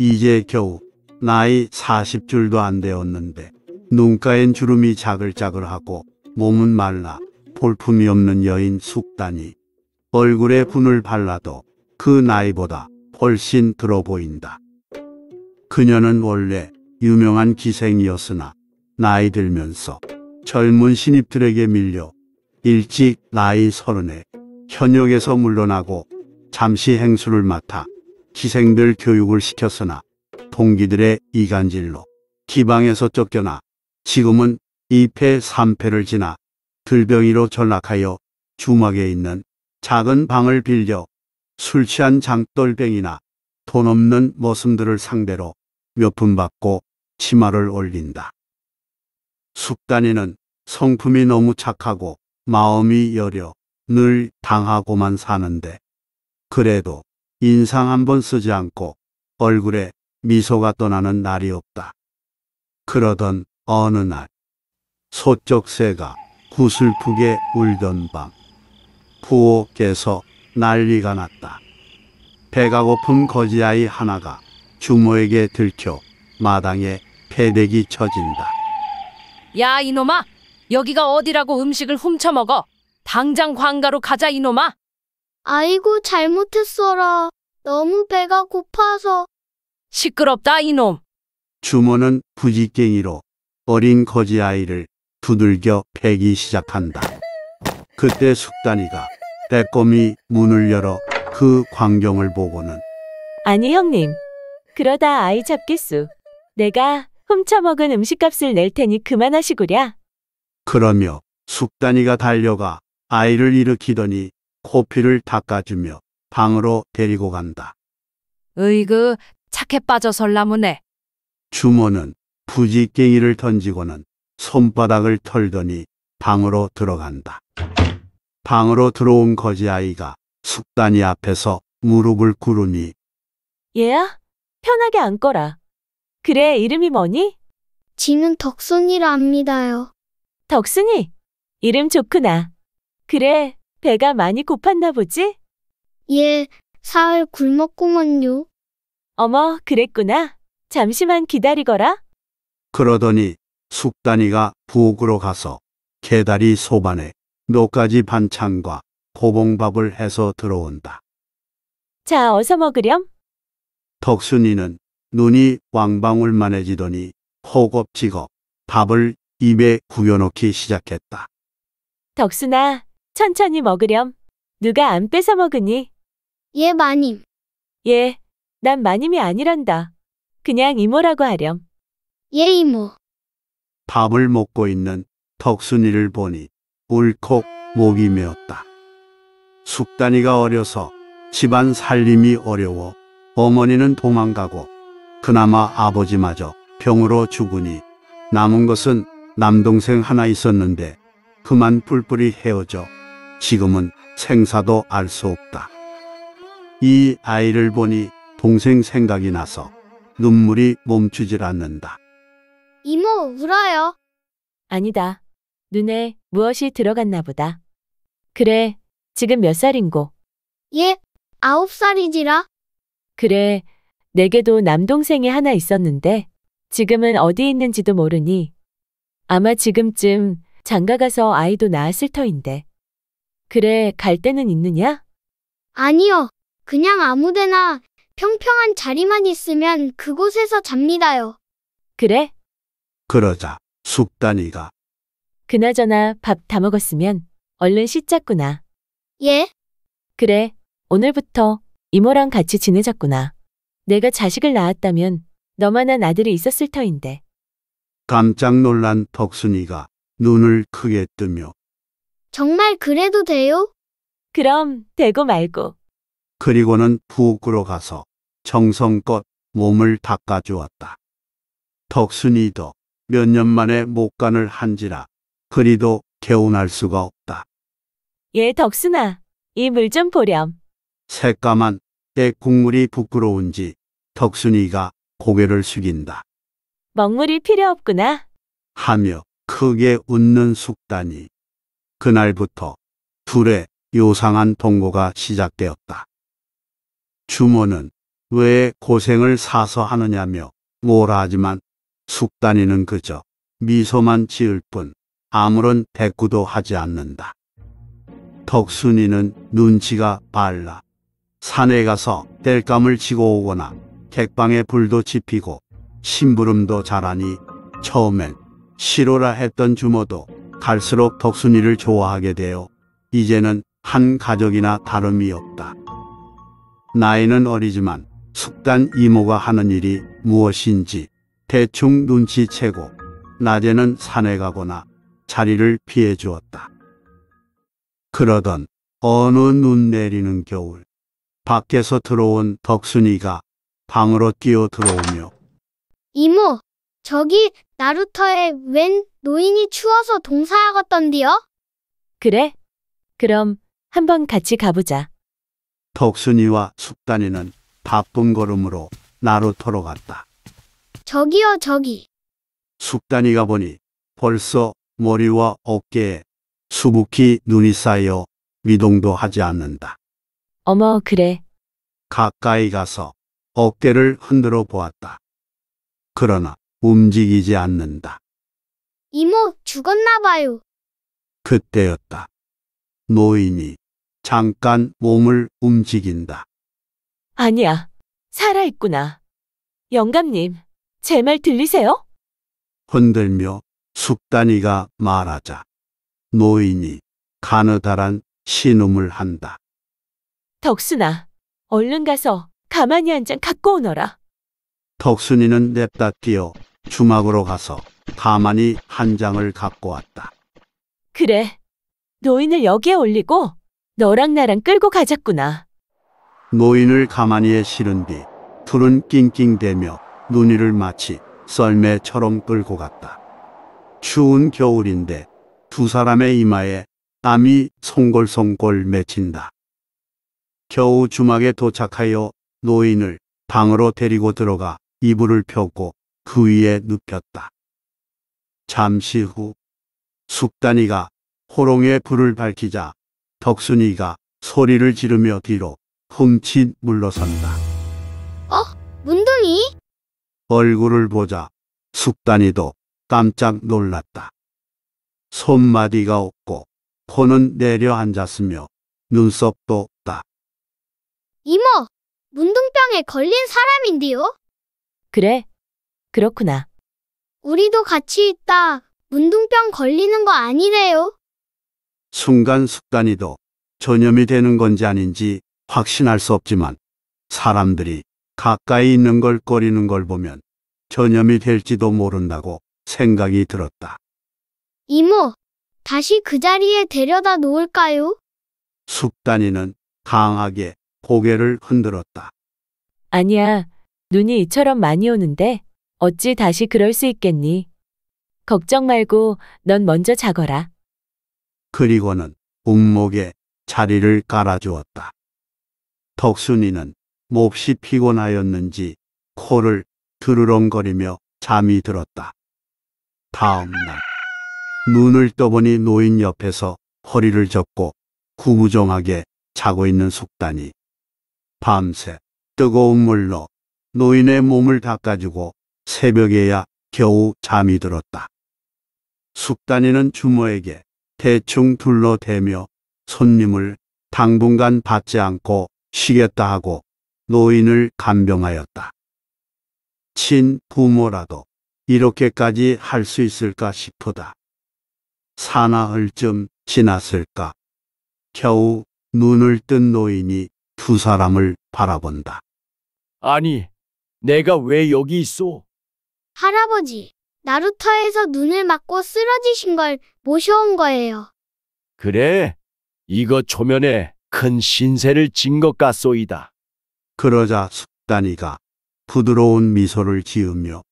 이제 겨우 나이 40줄도 안 되었는데 눈가엔 주름이 자글자글하고 몸은 말라 볼품이 없는 여인 숙단이 얼굴에 분을 발라도 그 나이보다 훨씬 들어 보인다. 그녀는 원래 유명한 기생이었으나 나이 들면서 젊은 신입들에게 밀려 일찍 나이 서른에 현역에서 물러나고 잠시 행수를 맡아 기생들 교육을 시켰으나 동기들의 이간질로 기방에서 쫓겨나 지금은 2패 3패를 지나 들병이로 전락하여 주막에 있는 작은 방을 빌려 술 취한 장돌뱅이나 돈 없는 머슴들을 상대로 몇 푼 받고 치마를 올린다. 숙단이는 성품이 너무 착하고 마음이 여려 늘 당하고만 사는데 그래도 인상 한번 쓰지 않고 얼굴에 미소가 떠나는 날이 없다. 그러던 어느 날 소쩍 새가 구슬프게 울던 밤 부호께서 난리가 났다. 배가 고픈 거지아이 하나가 주모에게 들켜 마당에 패대기 쳐진다. 야 이놈아 여기가 어디라고 음식을 훔쳐 먹어. 당장 광가로 가자 이놈아. 아이고 잘못했어라. 너무 배가 고파서. 시끄럽다 이놈. 주모는 부지깽이로 어린 거지 아이를 두들겨 패기 시작한다. 그때 숙단이가 때꼼히 문을 열어 그 광경을 보고는 아니 형님. 그러다 아이 잡겠수. 내가 훔쳐먹은 음식값을 낼 테니 그만하시구랴. 그러며 숙단이가 달려가 아이를 일으키더니 코피를 닦아주며 방으로 데리고 간다. 으이그 착해 빠져 설라무네 주모는 부지깽이를 던지고는 손바닥을 털더니 방으로 들어간다. 방으로 들어온 거지아이가 숙단이 앞에서 무릎을 꿇으니 얘야 편하게 앉거라. 그래 이름이 뭐니? 지는 덕순이라 합니다요. 덕순이, 이름 좋구나. 그래, 배가 많이 고팠나 보지? 예, 사흘 굶었구먼요. 어머, 그랬구나. 잠시만 기다리거라. 그러더니 숙단이가 부엌으로 가서 개다리 소반에 노까지 반찬과 고봉밥을 해서 들어온다. 자, 어서 먹으렴. 덕순이는 눈이 왕방울만해지더니 허겁지겁 밥을 입에 구겨넣기 시작했다. 덕순아, 천천히 먹으렴. 누가 안 뺏어 먹으니? 예, 마님. 예, 난 마님이 아니란다. 그냥 이모라고 하렴. 예, 이모. 밥을 먹고 있는 덕순이를 보니 울컥 목이 메었다. 숙단이가 어려서 집안 살림이 어려워 어머니는 도망가고 그나마 아버지마저 병으로 죽으니 남은 것은 남동생 하나 있었는데 그만 뿔뿔이 헤어져 지금은 생사도 알 수 없다. 이 아이를 보니 동생 생각이 나서 눈물이 멈추질 않는다. 이모 울어요. 아니다. 눈에 무엇이 들어갔나 보다. 그래, 지금 몇 살인고? 예, 아홉 살이지라. 그래, 내게도 남동생이 하나 있었는데 지금은 어디 있는지도 모르니 아마 지금쯤 장가가서 아이도 낳았을 터인데. 그래, 갈 데는 있느냐? 아니요. 그냥 아무데나 평평한 자리만 있으면 그곳에서 잡니다요. 그래? 그러자 숙단이가 그나저나 밥 다 먹었으면 얼른 씻자꾸나. 예? 그래, 오늘부터 이모랑 같이 지내자꾸나. 내가 자식을 낳았다면 너만한 아들이 있었을 터인데. 깜짝 놀란 덕순이가 눈을 크게 뜨며 정말 그래도 돼요? 그럼 되고 말고. 그리고는 부엌으로 가서 정성껏 몸을 닦아주었다. 덕순이도 몇 년 만에 목간을 한지라 그리도 개운할 수가 없다. 예, 덕순아, 이 물 좀 보렴. 새까만 때 국물이 부끄러운지 덕순이가 고개를 숙인다. 먹물일 필요 없구나. 하며 크게 웃는 숙단이 그날부터 둘의 요상한 동거가 시작되었다. 주모는 왜 고생을 사서 하느냐며 뭐라 하지만 숙단이는 그저 미소만 지을 뿐 아무런 대꾸도 하지 않는다. 덕순이는 눈치가 발라 산에 가서 땔감을 치고 오거나 객방에 불도 지피고 심부름도 잘하니 처음엔 싫어라 했던 주모도 갈수록 덕순이를 좋아하게 되어 이제는 한 가족이나 다름이 없다. 나이는 어리지만 숙단 이모가 하는 일이 무엇인지 대충 눈치채고 낮에는 산에 가거나 자리를 피해 주었다. 그러던 어느 눈 내리는 겨울 밖에서 들어온 덕순이가 방으로 뛰어 들어오며 이모, 저기 나루터에 웬 노인이 추워서 동사하겠던디요? 그래? 그럼 한번 같이 가보자. 덕순이와 숙단이는 바쁜 걸음으로 나루터로 갔다. 저기요, 저기. 숙단이가 보니 벌써 머리와 어깨에 수북히 눈이 쌓여 미동도 하지 않는다. 어머, 그래. 가까이 가서 어깨를 흔들어 보았다. 그러나 움직이지 않는다. 이모, 죽었나 봐요. 그때였다. 노인이 잠깐 몸을 움직인다. 아니야. 살아있구나. 영감님, 제 말 들리세요? 흔들며 숙단이가 말하자. 노인이 가느다란 신음을 한다. 덕순아, 얼른 가서 가만히 한 잔 갖고 오너라. 덕순이는 냅다 뛰어 주막으로 가서 가만히 한 장을 갖고 왔다. 그래. 노인을 여기에 올리고 너랑 나랑 끌고 가자꾸나. 노인을 가만히에 실은 뒤 둘은 낑낑대며 눈이를 마치 썰매처럼 끌고 갔다. 추운 겨울인데 두 사람의 이마에 땀이 송골송골 맺힌다. 겨우 주막에 도착하여 노인을 방으로 데리고 들어가 이불을 펴고 그 위에 눕혔다. 잠시 후 숙단이가 호롱에 불을 밝히자 덕순이가 소리를 지르며 뒤로 훔친 물러선다. 어? 문둥이? 얼굴을 보자 숙단이도 깜짝 놀랐다. 손마디가 없고 코는 내려앉았으며 눈썹도 없다. 이모, 문둥병에 걸린 사람인데요? 그래. 그렇구나. 우리도 같이 있다. 문둥병 걸리는 거 아니래요? 순간 숙단이도 전염이 되는 건지 아닌지 확신할 수 없지만 사람들이 가까이 있는 걸 꺼리는 걸 보면 전염이 될지도 모른다고 생각이 들었다. 이모, 다시 그 자리에 데려다 놓을까요? 숙단이는 강하게 고개를 흔들었다. 아니야. 눈이 이처럼 많이 오는데 어찌 다시 그럴 수 있겠니? 걱정 말고 넌 먼저 자거라. 그리고는 운목에 자리를 깔아주었다. 덕순이는 몹시 피곤하였는지 코를 드르렁거리며 잠이 들었다. 다음 날 눈을 떠보니 노인 옆에서 허리를 접고 구부정하게 자고 있는 속단이 밤새 뜨거운 물로 노인의 몸을 닦아주고 새벽에야 겨우 잠이 들었다. 숙단이는 주모에게 대충 둘러대며 손님을 당분간 받지 않고 쉬겠다 하고 노인을 간병하였다. 친 부모라도 이렇게까지 할 수 있을까 싶다. 사나흘쯤 지났을까. 겨우 눈을 뜬 노인이 두 사람을 바라본다. 아니, 내가 왜 여기 있어? 할아버지, 나루터에서 눈을 맞고 쓰러지신 걸 모셔온 거예요. 그래, 이거 초면에 큰 신세를 진 것 같소이다. 그러자 숙단이가 부드러운 미소를 지으며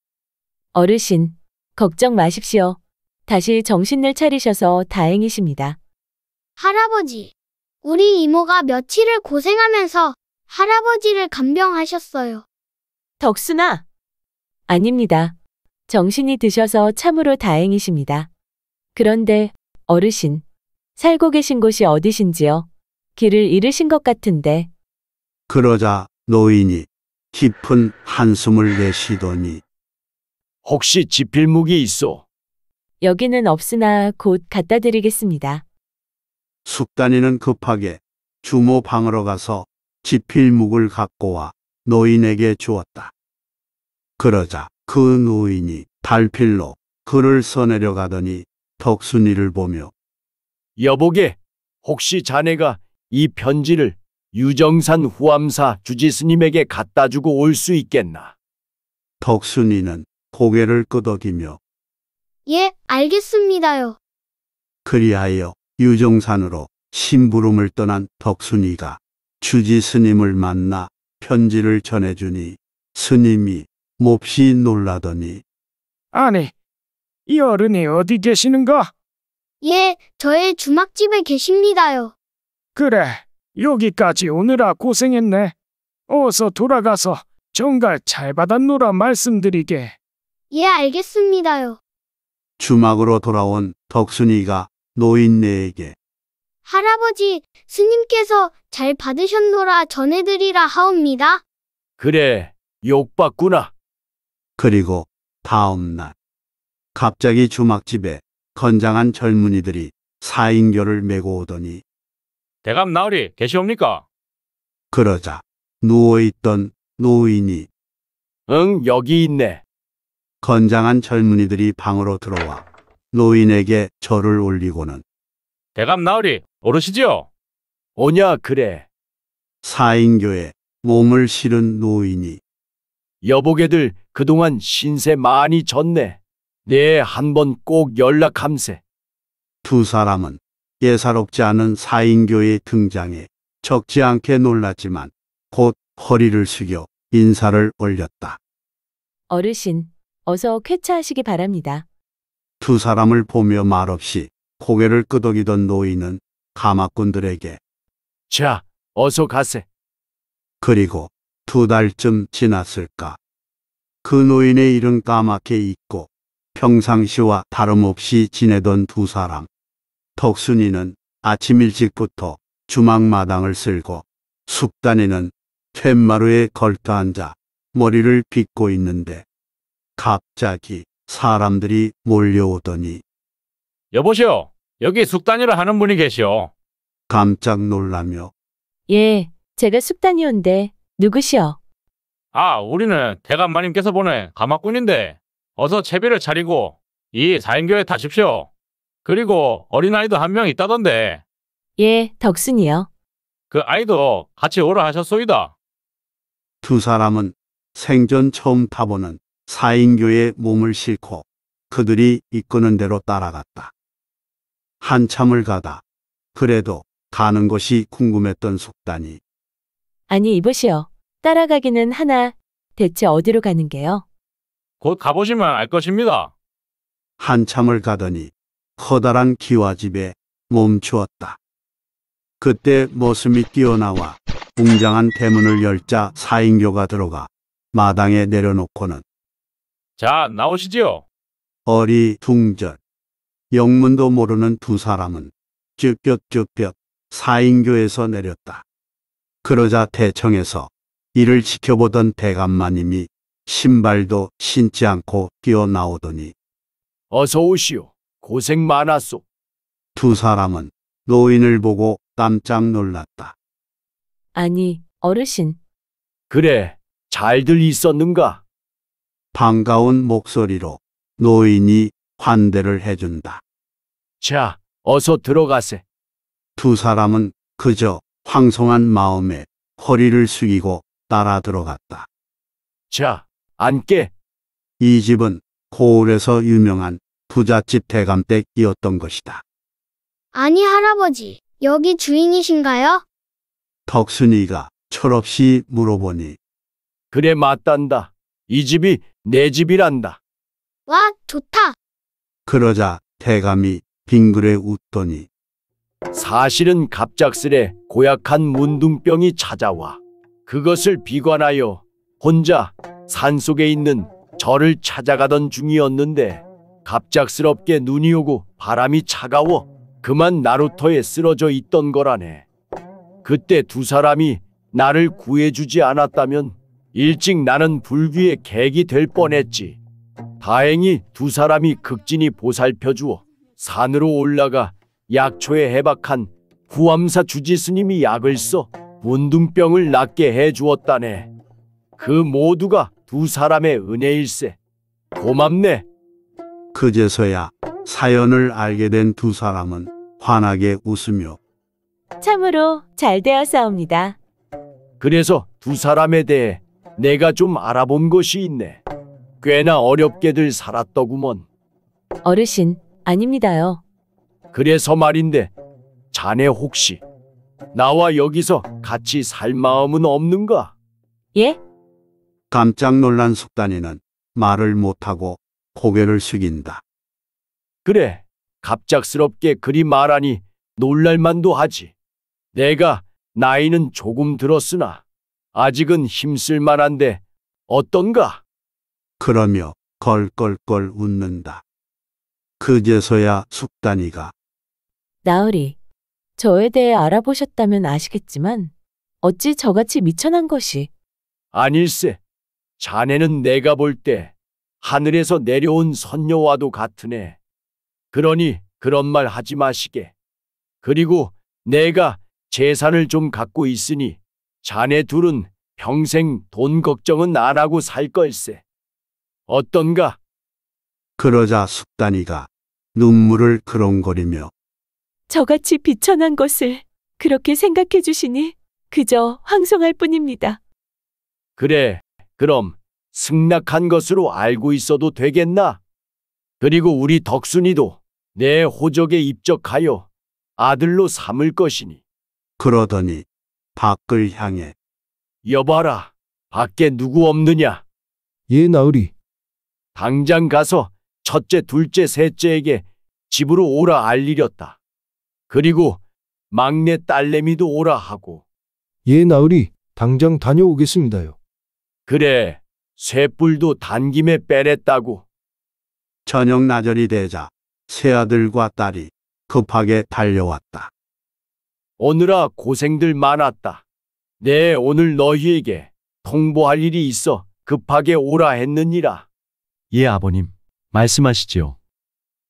어르신, 걱정 마십시오. 다시 정신을 차리셔서 다행이십니다. 할아버지, 우리 이모가 며칠을 고생하면서 할아버지를 간병하셨어요. 덕순아! 아닙니다. 정신이 드셔서 참으로 다행이십니다. 그런데 어르신, 살고 계신 곳이 어디신지요? 길을 잃으신 것 같은데. 그러자 노인이 깊은 한숨을 내쉬더니 혹시 지필묵이 있어? 여기는 없으나 곧 갖다 드리겠습니다. 숙단이는 급하게 주모 방으로 가서 지필묵을 갖고 와 노인에게 주었다. 그러자 그 노인이 달필로 그를 써내려 가더니 덕순이를 보며 여보게 혹시 자네가 이 편지를 유정산 후암사 주지스님에게 갖다 주고 올 수 있겠나? 덕순이는 고개를 끄덕이며 예, 알겠습니다요. 그리하여 유정산으로 심부름을 떠난 덕순이가 주지스님을 만나 편지를 전해주니 스님이 몹시 놀라더니 아니, 이 어른이 어디 계시는가? 예, 저의 주막집에 계십니다요. 그래, 여기까지 오느라 고생했네. 어서 돌아가서 정갈 잘 받았노라 말씀드리게. 예, 알겠습니다요. 주막으로 돌아온 덕순이가 노인네에게 할아버지, 스님께서 잘 받으셨노라 전해드리라 하옵니다. 그래, 욕받구나. 그리고 다음 날 갑자기 주막집에 건장한 젊은이들이 사인교를 메고 오더니 대감 나으리 계시옵니까? 그러자 누워있던 노인이 응, 여기 있네. 건장한 젊은이들이 방으로 들어와 노인에게 절을 올리고는 대감 나으리 어르시지요? 오냐 그래. 사인교에 몸을 실은 노인이 여보게들 그동안 신세 많이 졌네. 네 한 번 꼭 연락함세. 두 사람은 예사롭지 않은 사인교의 등장에 적지 않게 놀랐지만 곧 허리를 숙여 인사를 올렸다. 어르신, 어서 쾌차하시기 바랍니다. 두 사람을 보며 말없이 고개를 끄덕이던 노인은 가마꾼들에게 자, 어서 가세. 그리고 두 달쯤 지났을까. 그 노인의 일은 까맣게 잊고 평상시와 다름없이 지내던 두 사람. 덕순이는 아침 일찍부터 주막마당을 쓸고 숙단이는 툇마루에 걸터앉아 머리를 빗고 있는데 갑자기 사람들이 몰려오더니 여보시오. 여기 숙단이를 하는 분이 계시오. 깜짝 놀라며 예, 제가 숙단이온데 누구시여? 아, 우리는 대감마님께서 보낸 가마꾼인데 어서 채비를 차리고 이 사인교에 타십시오. 그리고 어린아이도 한 명 있다던데 예, 덕순이요. 그 아이도 같이 오라 하셨소이다. 두 사람은 생전 처음 타보는 사인교의 몸을 싣고 그들이 이끄는 대로 따라갔다. 한참을 가다 그래도 가는 것이 궁금했던 속단이 아니 이보시오. 따라가기는 하나 대체 어디로 가는 게요? 곧 가보시면 알 것입니다. 한참을 가더니 커다란 기와집에 멈추었다. 그때 머슴이 뛰어나와 웅장한 대문을 열자 사인교가 들어가 마당에 내려놓고는 자 나오시지요. 어리둥절 영문도 모르는 두 사람은 쭈뼛쭈뼛 사인교에서 내렸다. 그러자 대청에서 이를 지켜보던 대감마님이 신발도 신지 않고 뛰어나오더니 어서 오시오. 고생 많았소. 두 사람은 노인을 보고 깜짝 놀랐다. 아니, 어르신, 그래, 잘들 있었는가? 반가운 목소리로 노인이 환대를 해준다. 자, 어서 들어가세. 두 사람은 그저 황송한 마음에 허리를 숙이고 따라 들어갔다. 자, 앉게. 이 집은 고을에서 유명한 부잣집 대감댁이었던 것이다. 아니, 할아버지, 여기 주인이신가요? 덕순이가 철없이 물어보니 그래 맞단다. 이 집이 내 집이란다. 와, 좋다. 그러자 대감이 빙그레 웃더니 사실은 갑작스레 고약한 문둥병이 찾아와 그것을 비관하여 혼자 산속에 있는 저를 찾아가던 중이었는데 갑작스럽게 눈이 오고 바람이 차가워 그만 나루터에 쓰러져 있던 거라네. 그때 두 사람이 나를 구해주지 않았다면 일찍 나는 불귀의 객이 될 뻔했지. 다행히 두 사람이 극진히 보살펴 주어 산으로 올라가 약초에 해박한 구암사 주지스님이 약을 써 문둥병을 낫게 해 주었다네. 그 모두가 두 사람의 은혜일세. 고맙네. 그제서야 사연을 알게 된 두 사람은 환하게 웃으며 참으로 잘 되었사옵니다. 그래서 두 사람에 대해 내가 좀 알아본 것이 있네. 꽤나 어렵게들 살았더구먼. 어르신, 아닙니다요. 그래서 말인데 자네 혹시 나와 여기서 같이 살 마음은 없는가? 예? 깜짝 놀란 숙단이는 말을 못하고 고개를 숙인다. 그래, 갑작스럽게 그리 말하니 놀랄만도 하지. 내가 나이는 조금 들었으나 아직은 힘쓸만한데 어떤가? 그러며 걸걸걸 웃는다. 그제서야 숙단이가 나으리, 저에 대해 알아보셨다면 아시겠지만 어찌 저같이 미천한 것이 아닐세. 자네는 내가 볼 때 하늘에서 내려온 선녀와도 같으네. 그러니 그런 말 하지 마시게. 그리고 내가 재산을 좀 갖고 있으니 자네 둘은 평생 돈 걱정은 안 하고 살 걸세. 어떤가? 그러자 숙단이가 눈물을 그렁거리며 저같이 비천한 것을 그렇게 생각해 주시니 그저 황송할 뿐입니다. 그래, 그럼 승낙한 것으로 알고 있어도 되겠나? 그리고 우리 덕순이도 내 호적에 입적하여 아들로 삼을 것이니 그러더니 밖을 향해 여봐라, 밖에 누구 없느냐? 예, 나으리. 당장 가서 첫째, 둘째, 셋째에게 집으로 오라 알리렸다. 그리고 막내 딸내미도 오라 하고. 예, 나으리, 당장 다녀오겠습니다요. 그래, 쇠뿔도 단김에 빼냈다고. 저녁 나절이 되자 새 아들과 딸이 급하게 달려왔다. 오느라 고생들 많았다. 네, 오늘 너희에게 통보할 일이 있어 급하게 오라 했느니라. 예, 아버님. 말씀하시지요.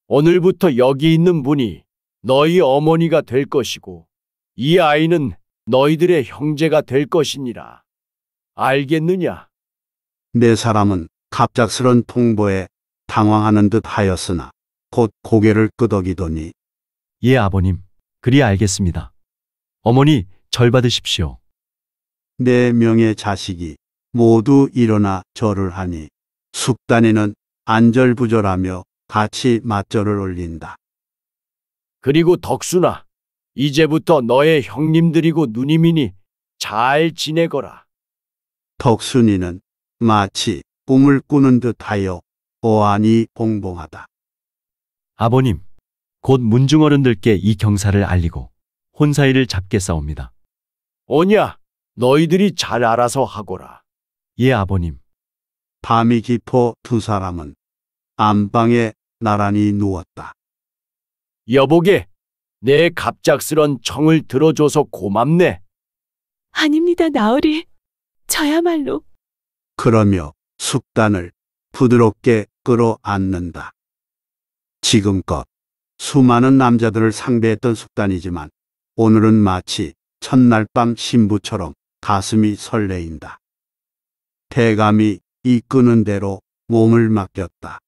오늘부터 여기 있는 분이 너희 어머니가 될 것이고 이 아이는 너희들의 형제가 될 것이니라. 알겠느냐? 네 사람은 갑작스런 통보에 당황하는 듯 하였으나 곧 고개를 끄덕이더니 예, 아버님. 그리 알겠습니다. 어머니, 절 받으십시오. 네 명의 자식이 모두 일어나 절을 하니 숙단에는 안절부절하며 같이 맞절을 올린다. 그리고 덕순아, 이제부터 너의 형님들이고 누님이니 잘 지내거라. 덕순이는 마치 꿈을 꾸는 듯하여 보안이 봉봉하다. 아버님, 곧 문중어른들께 이 경사를 알리고 혼사일을잡게싸웁니다 오냐, 너희들이 잘 알아서 하거라. 예, 아버님. 밤이 깊어 두 사람은 안방에 나란히 누웠다. 여보게, 내 갑작스런 청을 들어줘서 고맙네. 아닙니다, 나으리. 저야말로. 그러며 숙단을 부드럽게 끌어안는다. 지금껏 수많은 남자들을 상대했던 숙단이지만 오늘은 마치 첫날 밤 신부처럼 가슴이 설레인다. 대감이 이끄는 대로 몸을 맡겼다.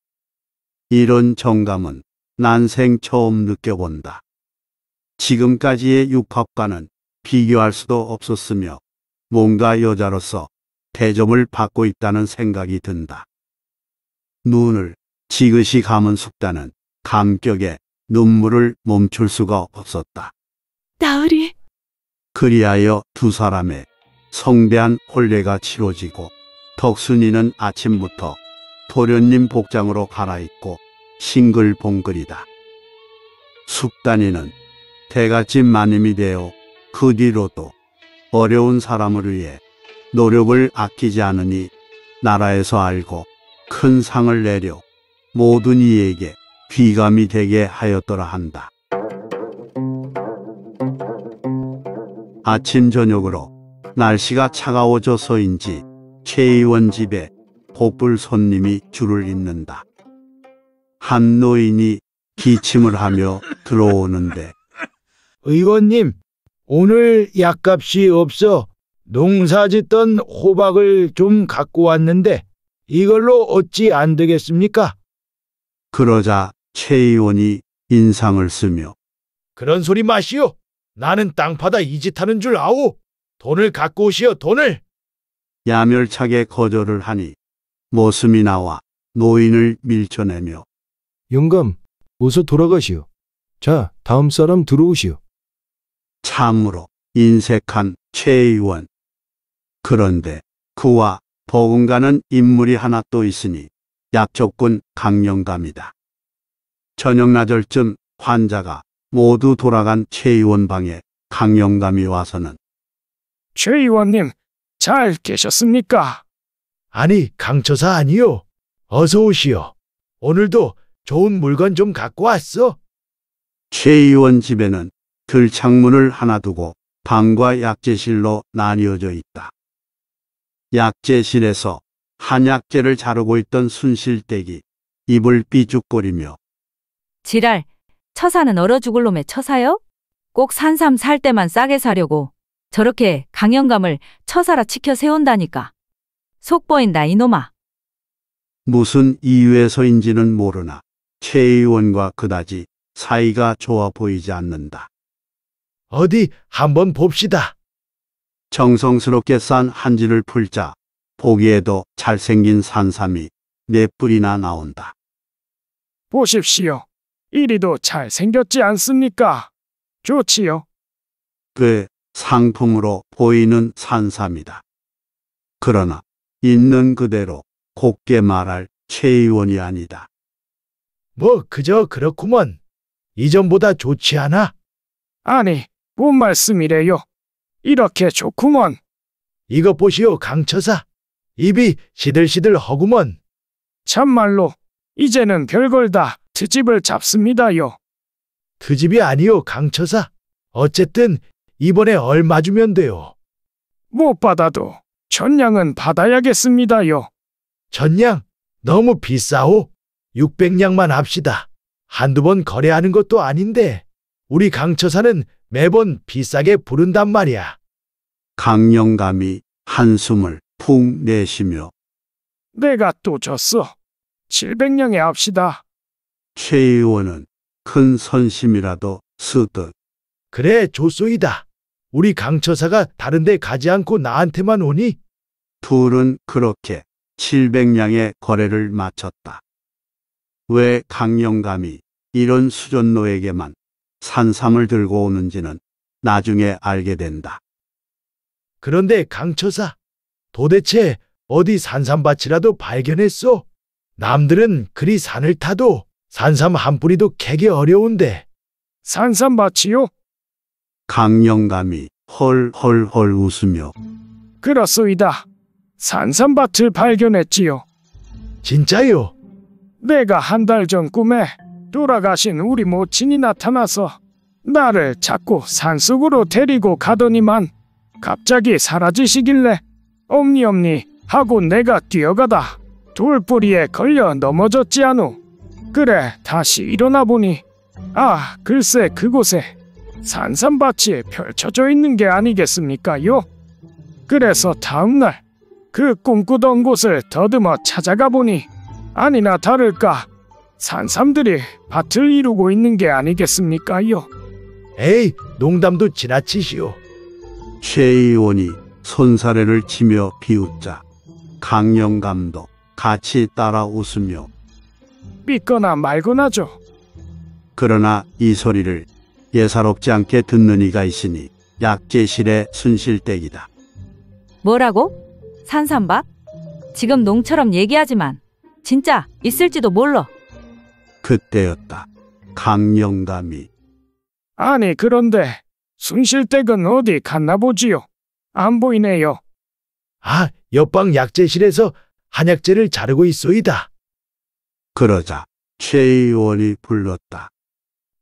이런 정감은 난생 처음 느껴본다. 지금까지의 육합과는 비교할 수도 없었으며 뭔가 여자로서 대접을 받고 있다는 생각이 든다. 눈을 지그시 감은 숙다는 감격에 눈물을 멈출 수가 없었다. 나으리. 그리하여 두 사람의 성대한 혼례가 치러지고 덕순이는 아침부터 도련님 복장으로 갈아입고 싱글봉글이다. 숙단이는 대갓집 마님이 되어 그 뒤로도 어려운 사람을 위해 노력을 아끼지 않으니 나라에서 알고 큰 상을 내려 모든 이에게 귀감이 되게 하였더라 한다. 아침 저녁으로 날씨가 차가워져서인지 최의원 집에 보불 손님이 줄을 잇는다. 한 노인이 기침을 하며 들어오는데 의원님, 오늘 약값이 없어 농사 짓던 호박을 좀 갖고 왔는데 이걸로 어찌 안 되겠습니까? 그러자 최 의원이 인상을 쓰며 그런 소리 마시오. 나는 땅 파다 이짓 하는 줄 아오. 돈을 갖고 오시오, 돈을. 야멸차게 거절을 하니 모습이 나와 노인을 밀쳐내며 영감, 어서 돌아가시오. 자, 다음 사람 들어오시오. 참으로 인색한 최 의원. 그런데 그와 버금가는 인물이 하나 또 있으니 약초꾼 강령감이다. 저녁나절쯤 환자가 모두 돌아간 최 의원 방에 강령감이 와서는 최 의원님, 잘 계셨습니까? 아니, 강처사 아니요. 어서 오시오. 오늘도 좋은 물건 좀 갖고 왔어. 최 의원 집에는 들 창문을 하나 두고 방과 약재실로 나뉘어져 있다. 약재실에서 한약재를 자르고 있던 순실댁이 입을 삐죽거리며 지랄, 처사는 얼어 죽을 놈의 처사요? 꼭 산삼 살 때만 싸게 사려고. 저렇게 강영감을 처사라 치켜 세운다니까. 속 보인다 이놈아. 무슨 이유에서인지는 모르나 최 의원과 그다지 사이가 좋아 보이지 않는다. 어디 한번 봅시다. 정성스럽게 싼 한지를 풀자 보기에도 잘생긴 산삼이 네 뿔이나 나온다. 보십시오. 이리도 잘생겼지 않습니까? 좋지요. 그 상품으로 보이는 산사입니다. 그러나 있는 그대로 곱게 말할 최 의원이 아니다. 뭐 그저 그렇구먼. 이전보다 좋지 않아? 아니, 뭔 말씀이래요. 이렇게 좋구먼. 이것 보시오 강처사. 입이 시들시들 허구먼. 참말로 이제는 별걸 다 트집을 잡습니다요. 트집이 아니오 강처사. 어쨌든 이번에 얼마 주면 돼요? 못 받아도 전량은 받아야겠습니다요. 전량? 너무 비싸오? 6 0 0량만 합시다. 한두 번 거래하는 것도 아닌데 우리 강처사는 매번 비싸게 부른단 말이야. 강령감이 한숨을 푹 내쉬며 내가 또 졌어. 7 0 0량에 합시다. 최 의원은 큰 선심이라도 쓰듯 그래, 조소이다. 우리 강처사가 다른데 가지 않고 나한테만 오니? 둘은 그렇게 7 0 0냥의 거래를 마쳤다. 왜 강령감이 이런 수전노에게만 산삼을 들고 오는지는 나중에 알게 된다. 그런데 강처사, 도대체 어디 산삼밭이라도 발견했소? 남들은 그리 산을 타도 산삼 한 뿌리도 캐기 어려운데. 산삼밭이요? 강령감이 헐헐헐 웃으며 그렇소이다. 산삼밭을 발견했지요. 진짜요? 내가 한 달 전 꿈에 돌아가신 우리 모친이 나타나서 나를 자꾸 산속으로 데리고 가더니만 갑자기 사라지시길래 엄니 엄니 하고 내가 뛰어가다 돌뿌리에 걸려 넘어졌지 않우. 그래 다시 일어나 보니 아 글쎄 그곳에 산산밭이 펼쳐져 있는 게 아니겠습니까요? 그래서 다음날 그 꿈꾸던 곳을 더듬어 찾아가 보니 아니나 다를까 산삼들이 밭을 이루고 있는 게 아니겠습니까요? 에이, 농담도 지나치시오. 최 의원이 손사래를 치며 비웃자 강영감도 같이 따라 웃으며 믿거나 말거나죠. 그러나 이 소리를 예사롭지 않게 듣는 이가 있으니 약재실의 순실댁이다. 뭐라고? 산삼밥? 지금 농처럼 얘기하지만 진짜 있을지도 몰라. 그때였다. 강영감이 아니 그런데 순실댁은 어디 갔나 보지요? 안 보이네요. 아, 옆방 약재실에서 한약재를 자르고 있소이다. 그러자 최 의원이 불렀다.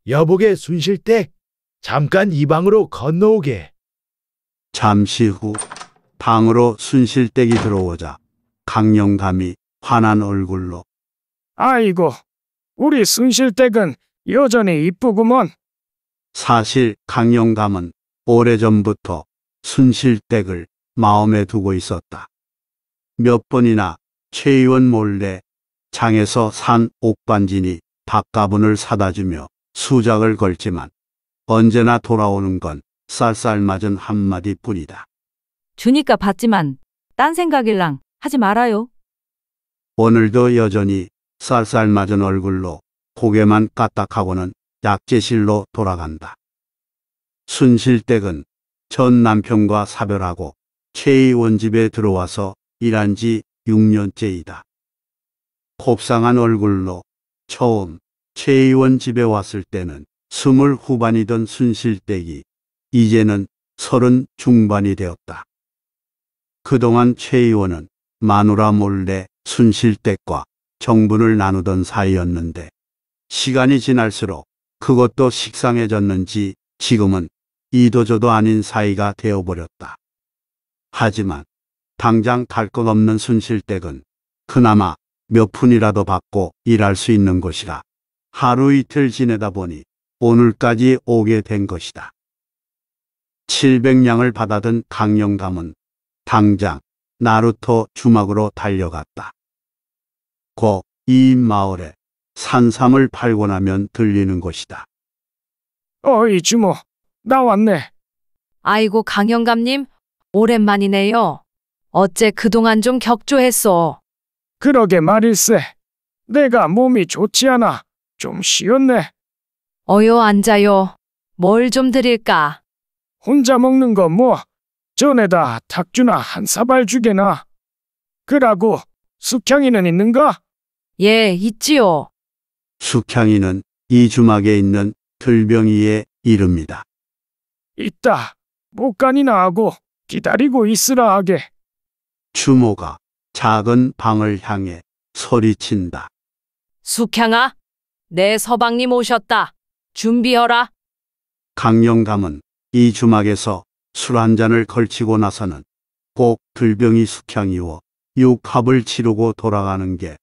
여보게 순실댁 잠깐 이 방으로 건너오게. 잠시 후 방으로 순실댁이 들어오자 강영감이 환한 얼굴로 아이고, 우리 순실댁은 여전히 이쁘구먼. 사실 강영감은 오래전부터 순실댁을 마음에 두고 있었다. 몇 번이나 최의원 몰래 장에서 산 옥반진이 닭가분을 사다 주며 수작을 걸지만 언제나 돌아오는 건 쌀쌀맞은 한마디뿐이다. 주니까 받지만 딴 생각일랑 하지 말아요. 오늘도 여전히 쌀쌀맞은 얼굴로 고개만 까딱하고는 약재실로 돌아간다. 순실댁은 전 남편과 사별하고 최의원 집에 들어와서 일한 지 6년째이다. 곱상한 얼굴로 처음 최의원 집에 왔을 때는 스물 후반이던 순실댁이 이제는 서른 중반이 되었다. 그동안 최의원은 마누라 몰래 순실댁과 정분을 나누던 사이였는데 시간이 지날수록 그것도 식상해졌는지 지금은 이도저도 아닌 사이가 되어버렸다. 하지만 당장 갈 것 없는 순실댁은 그나마 몇 푼이라도 받고 일할 수 있는 곳이라 하루 이틀 지내다 보니 오늘까지 오게 된 것이다. 700냥을 받아든 강영감은 당장 나루토 주막으로 달려갔다. 곧 이 마을에 산삼을 팔고 나면 들리는 것이다. 어이 주모, 나 왔네. 아이고 강영감님, 오랜만이네요. 어째 그동안 좀 격조했어. 그러게 말일세. 내가 몸이 좋지 않아. 좀 쉬었네. 어여 앉아요. 뭘 좀 드릴까? 혼자 먹는 거 뭐. 전에다 탁주나 한 사발 주게나. 그라고 숙향이는 있는가? 예, 있지요. 숙향이는 이 주막에 있는 들병이의 이릅니다 있다. 목간이나 하고 기다리고 있으라 하게. 주모가 작은 방을 향해 소리친다. 숙향아, 내 서방님 오셨다. 준비하라. 강영감은 이 주막에서 술 한 잔을 걸치고 나서는 꼭 들병이 숙향이오 육합을 치르고 돌아가는 게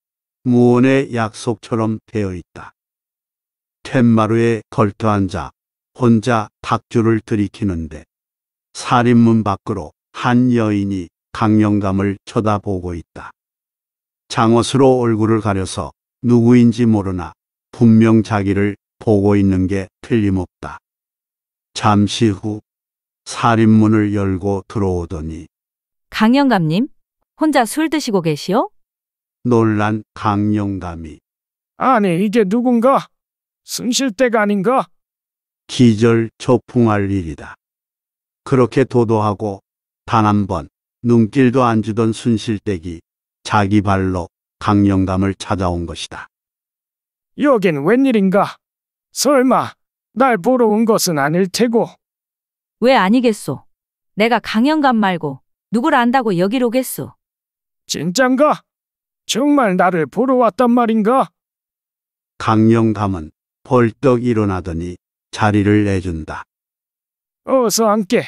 무언의 약속처럼 되어 있다. 툇마루에 걸터앉아 혼자 닭주를 들이키는데 살인문 밖으로 한 여인이 강영감을 쳐다보고 있다. 장옷으로 얼굴을 가려서 누구인지 모르나 분명 자기를 보고 있는 게 틀림없다. 잠시 후 살인문을 열고 들어오더니 강영감님, 혼자 술 드시고 계시오? 놀란 강영감이 아니, 이게 누군가? 승실대가 아닌가? 기절 초풍할 일이다. 그렇게 도도하고 단 한 번 눈길도 안 주던 순실댁이 자기 발로 강영감을 찾아온 것이다. 여긴 웬일인가? 설마 날 보러 온 것은 아닐 테고. 왜 아니겠소? 내가 강영감 말고 누굴 안다고 여기로 오겠소? 진짠가? 정말 나를 보러 왔단 말인가? 강영감은 벌떡 일어나더니 자리를 내준다. 어서 앉게.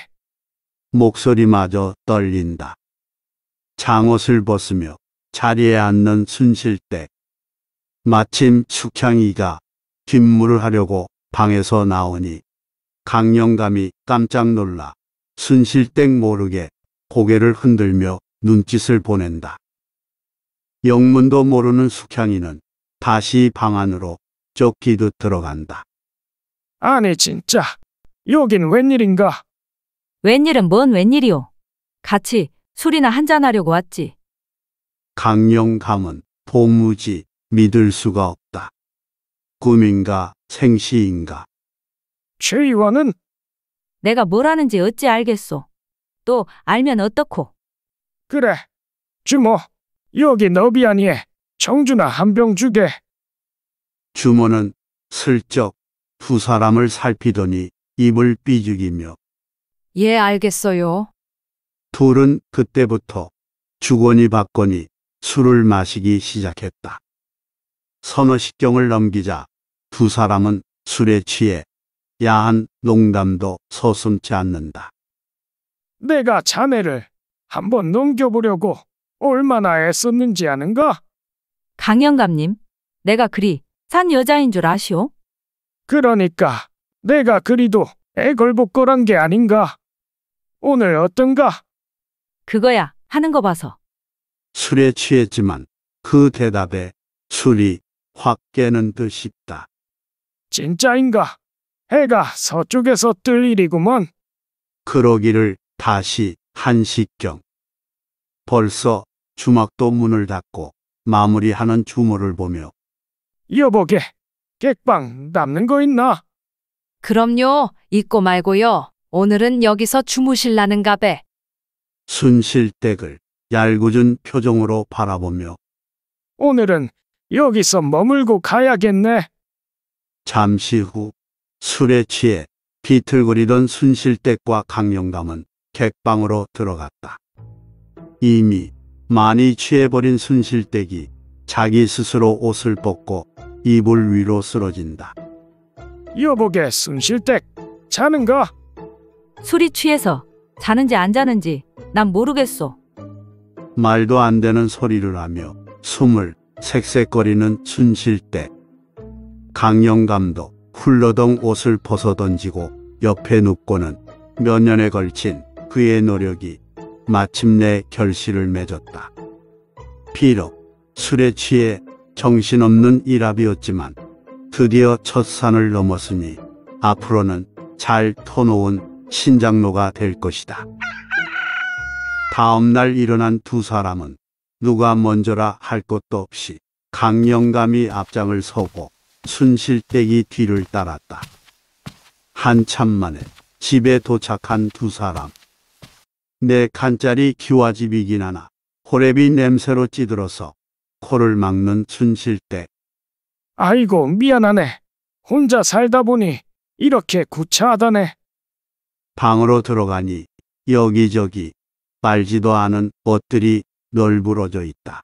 목소리마저 떨린다. 장옷을 벗으며 자리에 앉는 순실때 마침 숙향이가 뒷물을 하려고 방에서 나오니 강령감이 깜짝 놀라 순실댁 모르게 고개를 흔들며 눈짓을 보낸다. 영문도 모르는 숙향이는 다시 방 안으로 쫓기듯 들어간다. 아니 진짜 여긴 웬일인가? 웬일은 뭔 웬일이오. 같이 술이나 한잔하려고 왔지. 강령감은 도무지 믿을 수가 없다. 꿈인가 생시인가 최 의원은 내가 뭘 하는지 어찌 알겠소. 또 알면 어떻고. 그래. 주모, 여기 너비 아니에. 정주나 한 병 주게. 주모는 슬쩍 두 사람을 살피더니 입을 삐죽이며 예, 알겠어요. 둘은 그때부터 주거니 받거니 술을 마시기 시작했다. 선호 식경을 넘기자 두 사람은 술에 취해 야한 농담도 서슴지 않는다. 내가 자네를 한번 넘겨보려고 얼마나 애썼는지 아는가? 강영감님, 내가 그리 산 여자인 줄 아시오? 그러니까 내가 그리도 애걸복걸한 게 아닌가? 오늘 어떤가? 그거야 하는 거 봐서 술에 취했지만 그 대답에 술이 확 깨는 듯 싶다. 진짜인가? 해가 서쪽에서 뜰 일이구먼. 그러기를 다시 한시경. 벌써 주막도 문을 닫고 마무리하는 주모를 보며 여보게, 객방 남는 거 있나? 그럼요. 잊고 말고요. 오늘은 여기서 주무실라는가 배. 순실댁을 얄궂은 표정으로 바라보며 오늘은 여기서 머물고 가야겠네. 잠시 후 술에 취해 비틀거리던 순실댁과 강영감은 객방으로 들어갔다. 이미 많이 취해버린 순실댁이 자기 스스로 옷을 벗고 이불 위로 쓰러진다. 여보게 순실댁 자는가? 술이 취해서 자는지 안 자는지 난 모르겠소. 말도 안 되는 소리를 하며 숨을 색색거리는 춘실대. 강영감도 훌러덩 옷을 벗어던지고 옆에 눕고는 몇 년에 걸친 그의 노력이 마침내 결실을 맺었다. 비록 술에 취해 정신없는 일합이었지만 드디어 첫 산을 넘었으니 앞으로는 잘 터놓은 신장로가 될 것이다. 다음날 일어난 두 사람은 누가 먼저라 할 것도 없이 강령감이 앞장을 서고 순실댁이 뒤를 따랐다. 한참 만에 집에 도착한 두 사람. 내 칸짜리 기와집이긴 하나 호랩이 냄새로 찌들어서 코를 막는 순실댁. 아이고 미안하네. 혼자 살다 보니 이렇게 구차하다네. 방으로 들어가니 여기저기 빨지도 않은 옷들이 널브러져 있다.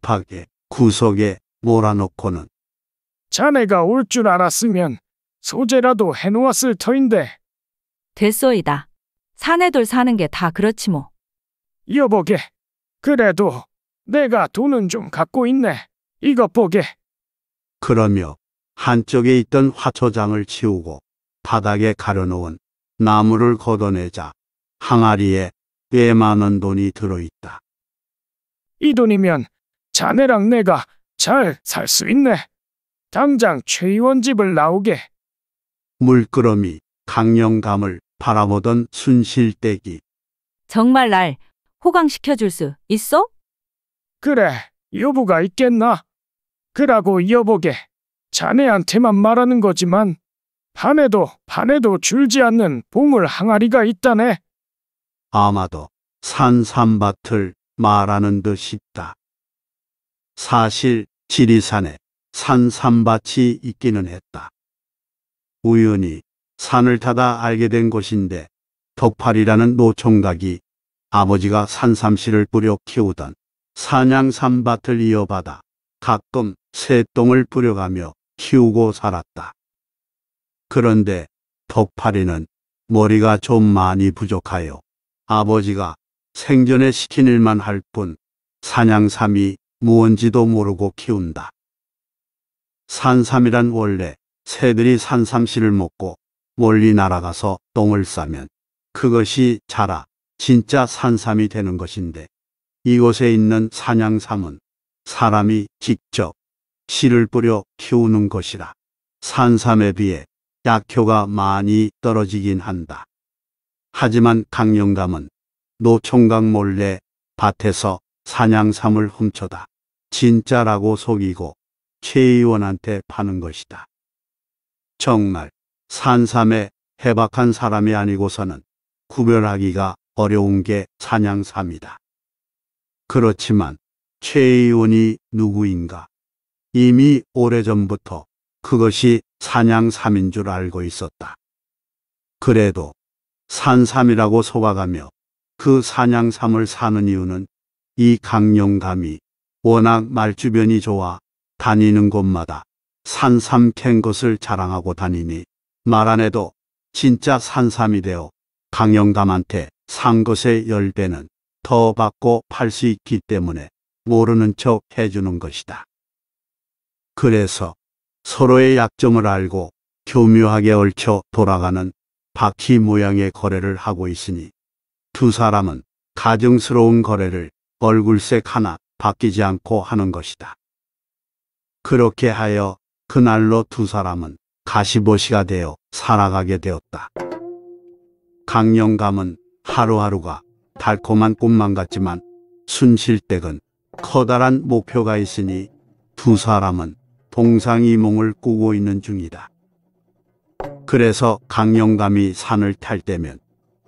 급하게 구석에 몰아놓고는 자네가 올 줄 알았으면 소재라도 해놓았을 터인데 됐소이다. 사내돌 사는 게 다 그렇지 뭐. 여보게 그래도 내가 돈은 좀 갖고 있네 이것 보게 그러며 한쪽에 있던 화초장을 치우고 바닥에 가려놓은 나무를 걷어내자 항아리에 꽤 많은 돈이 들어있다. 이 돈이면 자네랑 내가 잘 살 수 있네. 당장 최 의원 집을 나오게. 물끄러미 강령감을 바라보던 순실대기. 정말 날 호강시켜줄 수 있어? 그래, 여보가 있겠나? 그라고 여보게. 자네한테만 말하는 거지만 반에도반에도 줄지 않는 보물 항아리가 있다네. 아마도 산삼밭을 말하는 듯 싶다. 사실 지리산에 산삼밭이 있기는 했다. 우연히 산을 타다 알게 된 곳인데 덕팔이라는 노총각이 아버지가 산삼씨를 뿌려 키우던 산양삼밭을 이어받아 가끔 새똥을 뿌려가며 키우고 살았다. 그런데 덕팔이는 머리가 좀 많이 부족하여 아버지가 생전에 시킨 일만 할 뿐 산양삼이 무언지도 모르고 키운다. 산삼이란 원래 새들이 산삼씨를 먹고 멀리 날아가서 똥을 싸면 그것이 자라 진짜 산삼이 되는 것인데 이곳에 있는 산양삼은 사람이 직접 씨를 뿌려 키우는 것이라 산삼에 비해 약효가 많이 떨어지긴 한다. 하지만 강영담은 노총각 몰래 밭에서 사냥삼을 훔쳐다 진짜라고 속이고 최 의원한테 파는 것이다. 정말 산삼에 해박한 사람이 아니고서는 구별하기가 어려운 게 사냥삼이다. 그렇지만 최 의원이 누구인가? 이미 오래전부터 그것이 사냥삼인 줄 알고 있었다. 그래도 산삼이라고 속아가며 그 산양삼을 사는 이유는 이 강룡감이 워낙 말주변이 좋아 다니는 곳마다 산삼 캔 것을 자랑하고 다니니 말 안 해도 진짜 산삼이 되어 강영감한테 산 것의 열대는더 받고 팔 수 있기 때문에 모르는 척 해주는 것이다. 그래서 서로의 약점을 알고 교묘하게 얽혀 돌아가는 바퀴 모양의 거래를 하고 있으니 두 사람은 가증스러운 거래를 얼굴색 하나 바뀌지 않고 하는 것이다. 그렇게 하여 그날로 두 사람은 가시보시가 되어 살아가게 되었다. 강령감은 하루하루가 달콤한 꿈만 같지만 순실댁은 커다란 목표가 있으니 두 사람은 동상이몽을 꾸고 있는 중이다. 그래서 강령감이 산을 탈 때면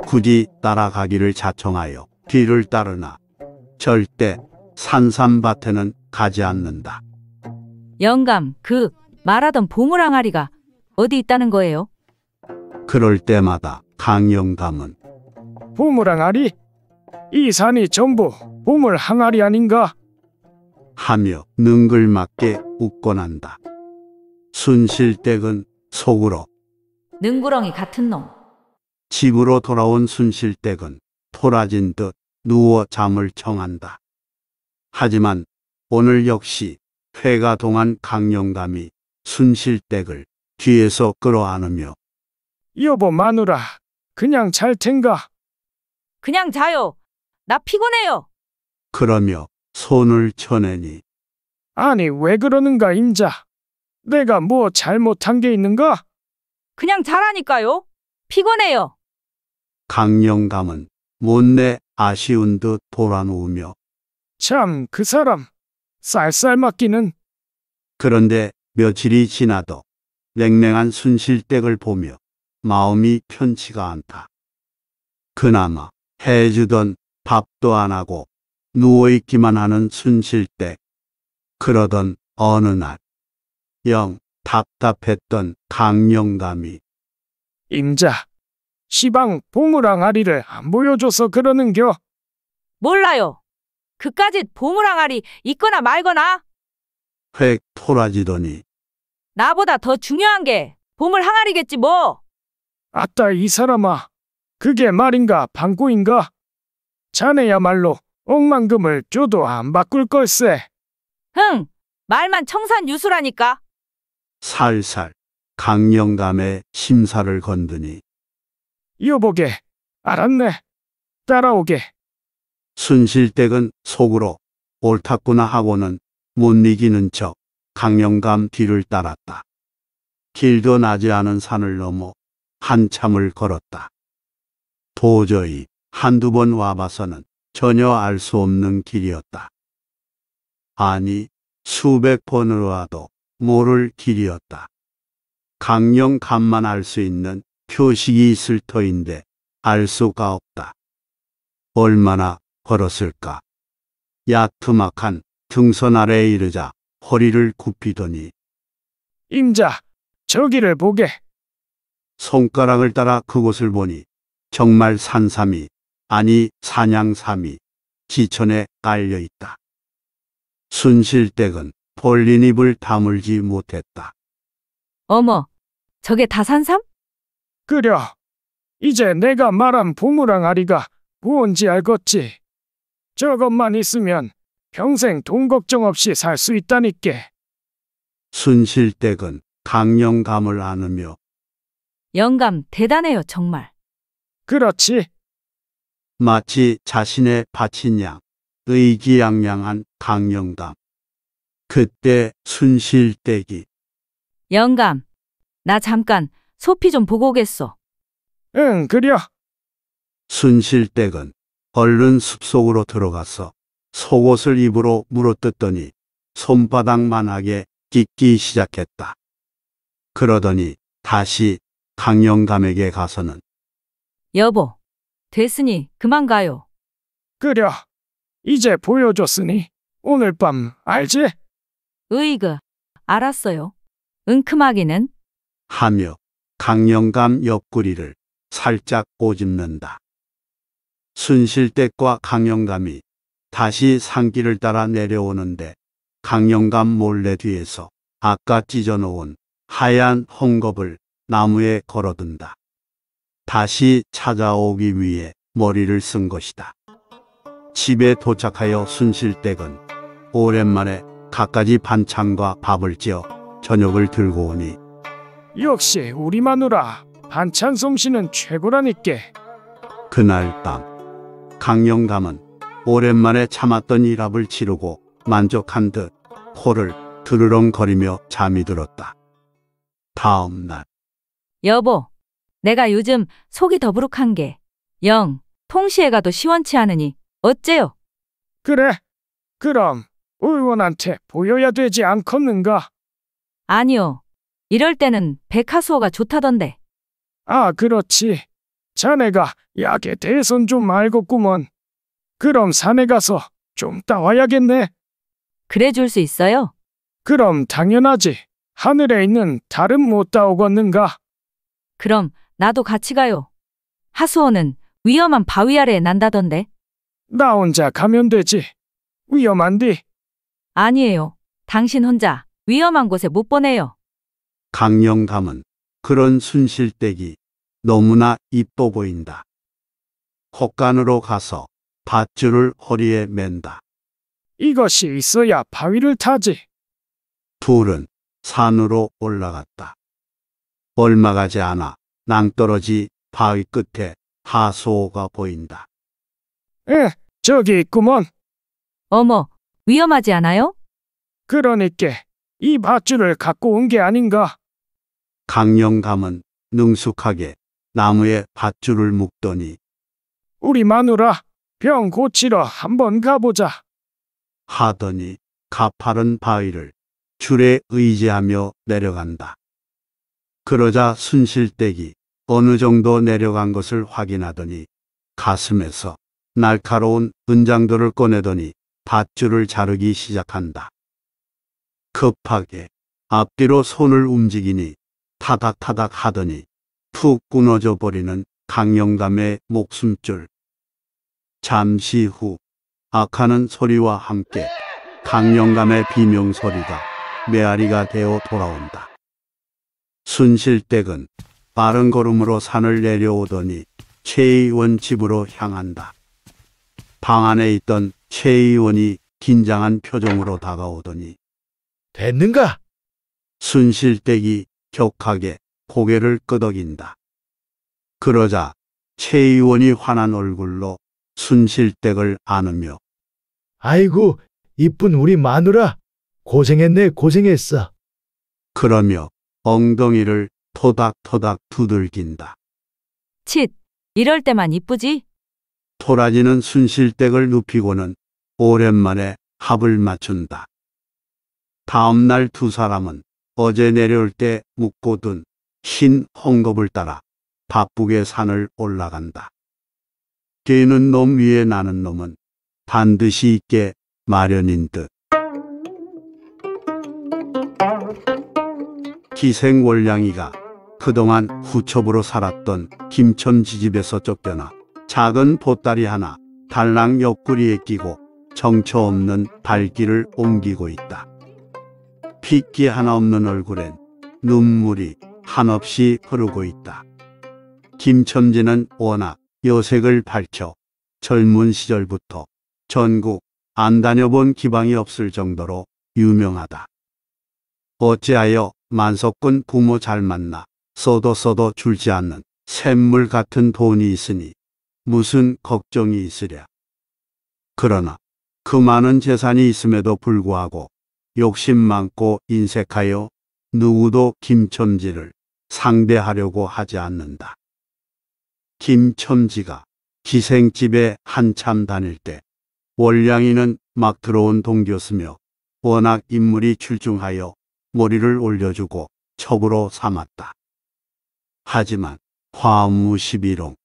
굳이 따라가기를 자청하여 뒤를 따르나 절대 산삼밭에는 가지 않는다. 영감, 그 말하던 보물항아리가 어디 있다는 거예요? 그럴 때마다 강영감은 보물 항아리? 이 산이 전부 보물 항아리 아닌가? 하며 능글맞게 웃곤 한다. 순실댁은 속으로 능구렁이 같은 놈. 집으로 돌아온 순실댁은 토라진 듯 누워 잠을 청한다. 하지만 오늘 역시 회가 동안 강령감이 순실댁을 뒤에서 끌어안으며 여보 마누라 그냥 잘 텐가 그냥 자요. 나 피곤해요. 그러며 손을 쳐내니 아니 왜 그러는가 임자 내가 뭐 잘못한 게 있는가 그냥 자라니까요 피곤해요. 강령감은 못내 아쉬운 듯돌아누으며 참, 그 사람. 쌀쌀 맞기는. 그런데 며칠이 지나도 냉랭한 순실댁을 보며 마음이 편치가 않다. 그나마 해주던 밥도 안 하고 누워있기만 하는 순실댁. 그러던 어느 날 영, 답답했던 강령감이 임자, 시방 보물항아리를 안 보여줘서 그러는겨. 몰라요. 그까짓 보물항아리 있거나 말거나 획 토라지더니 나보다 더 중요한 게 보물항아리겠지 뭐. 아따 이 사람아, 그게 말인가 방구인가? 자네야말로 억만금을 줘도 안 바꿀 걸세. 흥, 말만 청산 유수라니까. 살살 강령감의 심사를 건드니 여보게 알았네 따라오게 순실댁은 속으로 옳았구나 하고는 못 이기는 척 강령감 뒤를 따랐다. 길도 나지 않은 산을 넘어 한참을 걸었다. 도저히 한두 번 와봐서는 전혀 알 수 없는 길이었다. 아니 수백 번을 와도 모를 길이었다. 강령 간만 알 수 있는 표식이 있을 터인데 알 수가 없다. 얼마나 걸었을까. 야트막한 등선 아래에 이르자 허리를 굽히더니 임자, 저기를 보게. 손가락을 따라 그곳을 보니 정말 산삼이 아니 산양삼이 지천에 깔려 있다. 순실댁은 벌린 입을 다물지 못했다. 어머, 저게 다 산삼? 그려. 이제 내가 말한 보물랑 아리가 무언지 알겠지. 저것만 있으면 평생 돈 걱정 없이 살 수 있다니께. 순실댁은 강령감을 안으며 영감 대단해요, 정말. 그렇지. 마치 자신의 바친 양, 의기양양한 강령감. 그때 순실댁이 영감, 나 잠깐 소피 좀 보고 오겠소. 응, 그려. 순실댁은 얼른 숲속으로 들어가서 속옷을 입으로 물어뜯더니 손바닥만하게 찢기 시작했다. 그러더니 다시 강영감에게 가서는 여보, 됐으니 그만 가요. 그려. 이제 보여줬으니 오늘 밤 알지? 의그 알았어요. 은큼하기는 하며 강령감 옆구리를 살짝 꼬집는다. 순실댁과 강령감이 다시 산길을 따라 내려오는데 강령감 몰래 뒤에서 아까 찢어놓은 하얀 헝겊을 나무에 걸어둔다. 다시 찾아오기 위해 머리를 쓴 것이다. 집에 도착하여 순실댁은 오랜만에 갖가지 반찬과 밥을 지어 저녁을 들고 오니 역시 우리 마누라 반찬 솜씨는 최고라니께 그날 밤 강영감은 오랜만에 참았던 일합을 치르고 만족한 듯 코를 두르렁거리며 잠이 들었다. 다음 날 여보, 내가 요즘 속이 더부룩한 게 영, 통시에 가도 시원치 않으니 어째요? 그래 그럼 의원한테 보여야 되지 않겠는가? 아니요. 이럴 때는 백화수호가 좋다던데. 아, 그렇지. 자네가 약에 대해선 좀 알겠구먼. 그럼 산에 가서 좀 따와야겠네. 그래 줄 수 있어요? 그럼 당연하지. 하늘에 있는 달은 못 따오겠는가? 그럼 나도 같이 가요. 하수원은 위험한 바위 아래에 난다던데. 나 혼자 가면 되지. 위험한디. 아니에요. 당신 혼자 위험한 곳에 못 보내요. 강영감은 그런 순실댁이 너무나 이뻐 보인다. 헛간으로 가서 밧줄을 허리에 맨다. 이것이 있어야 바위를 타지. 둘은 산으로 올라갔다. 얼마 가지 않아 낭떠러지 바위 끝에 하소가 보인다. 에, 저기 있구먼. 어머, 위험하지 않아요? 그러니까 이 밧줄을 갖고 온 게 아닌가? 강령감은 능숙하게 나무에 밧줄을 묶더니 우리 마누라 병 고치러 한번 가보자. 하더니 가파른 바위를 줄에 의지하며 내려간다. 그러자 순실댁이 어느 정도 내려간 것을 확인하더니 가슴에서 날카로운 은장도를 꺼내더니 밧줄을 자르기 시작한다. 급하게 앞뒤로 손을 움직이니 타닥타닥 하더니 푹 끊어져 버리는 강영감의 목숨줄. 잠시 후 악하는 소리와 함께 강영감의 비명소리가 메아리가 되어 돌아온다. 순실댁은 빠른 걸음으로 산을 내려오더니 최의원 집으로 향한다. 방 안에 있던 최 의원이 긴장한 표정으로 다가오더니 됐는가? 순실댁이 격하게 고개를 끄덕인다. 그러자 최 의원이 화난 얼굴로 순실댁을 안으며 아이고 이쁜 우리 마누라 고생했네 고생했어. 그러며 엉덩이를 토닥토닥 두들긴다. 칫 이럴 때만 이쁘지? 토라지는 순실댁을 눕히고는 오랜만에 합을 맞춘다. 다음 날 두 사람은 어제 내려올 때 묵고둔 흰 헝겊을 따라 바쁘게 산을 올라간다. 뛰는 놈 위에 나는 놈은 반드시 있게 마련인 듯. 기생월량이가 그동안 후첩으로 살았던 김첨지 집에서 쫓겨나 작은 보따리 하나 달랑 옆구리에 끼고 정처 없는 발길을 옮기고 있다. 핏기 하나 없는 얼굴엔 눈물이 한없이 흐르고 있다. 김첨지는 워낙 여색을 밝혀 젊은 시절부터 전국 안 다녀본 기방이 없을 정도로 유명하다. 어찌하여 만석군 부모 잘 만나 써도 써도 줄지 않는 샘물 같은 돈이 있으니 무슨 걱정이 있으랴. 그러나 그 많은 재산이 있음에도 불구하고 욕심 많고 인색하여 누구도 김첨지를 상대하려고 하지 않는다. 김첨지가 기생집에 한참 다닐 때 월량이는 막 들어온 동기였으며 워낙 인물이 출중하여 머리를 올려주고 첩으로 삼았다. 하지만 화무 11홍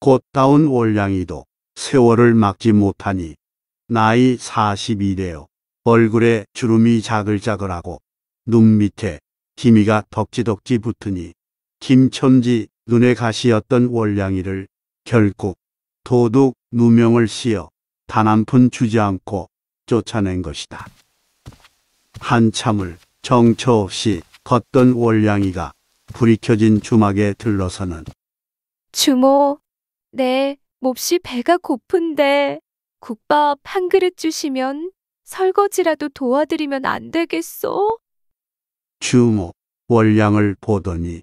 곧다운 월량이도 세월을 막지 못하니 나이 4 2이요 얼굴에 주름이 자글자글하고 눈 밑에 기미가 덕지덕지 붙으니 김첨지 눈에 가시였던 월량이를 결국 도둑 누명을 씌어 단 한 푼 주지 않고 쫓아낸 것이다. 한참을 정처 없이 걷던 월량이가 불이 켜진 주막에 들러서는 주모, 네, 몹시 배가 고픈데 국밥 한 그릇 주시면 설거지라도 도와드리면 안 되겠소? 주모 월량을 보더니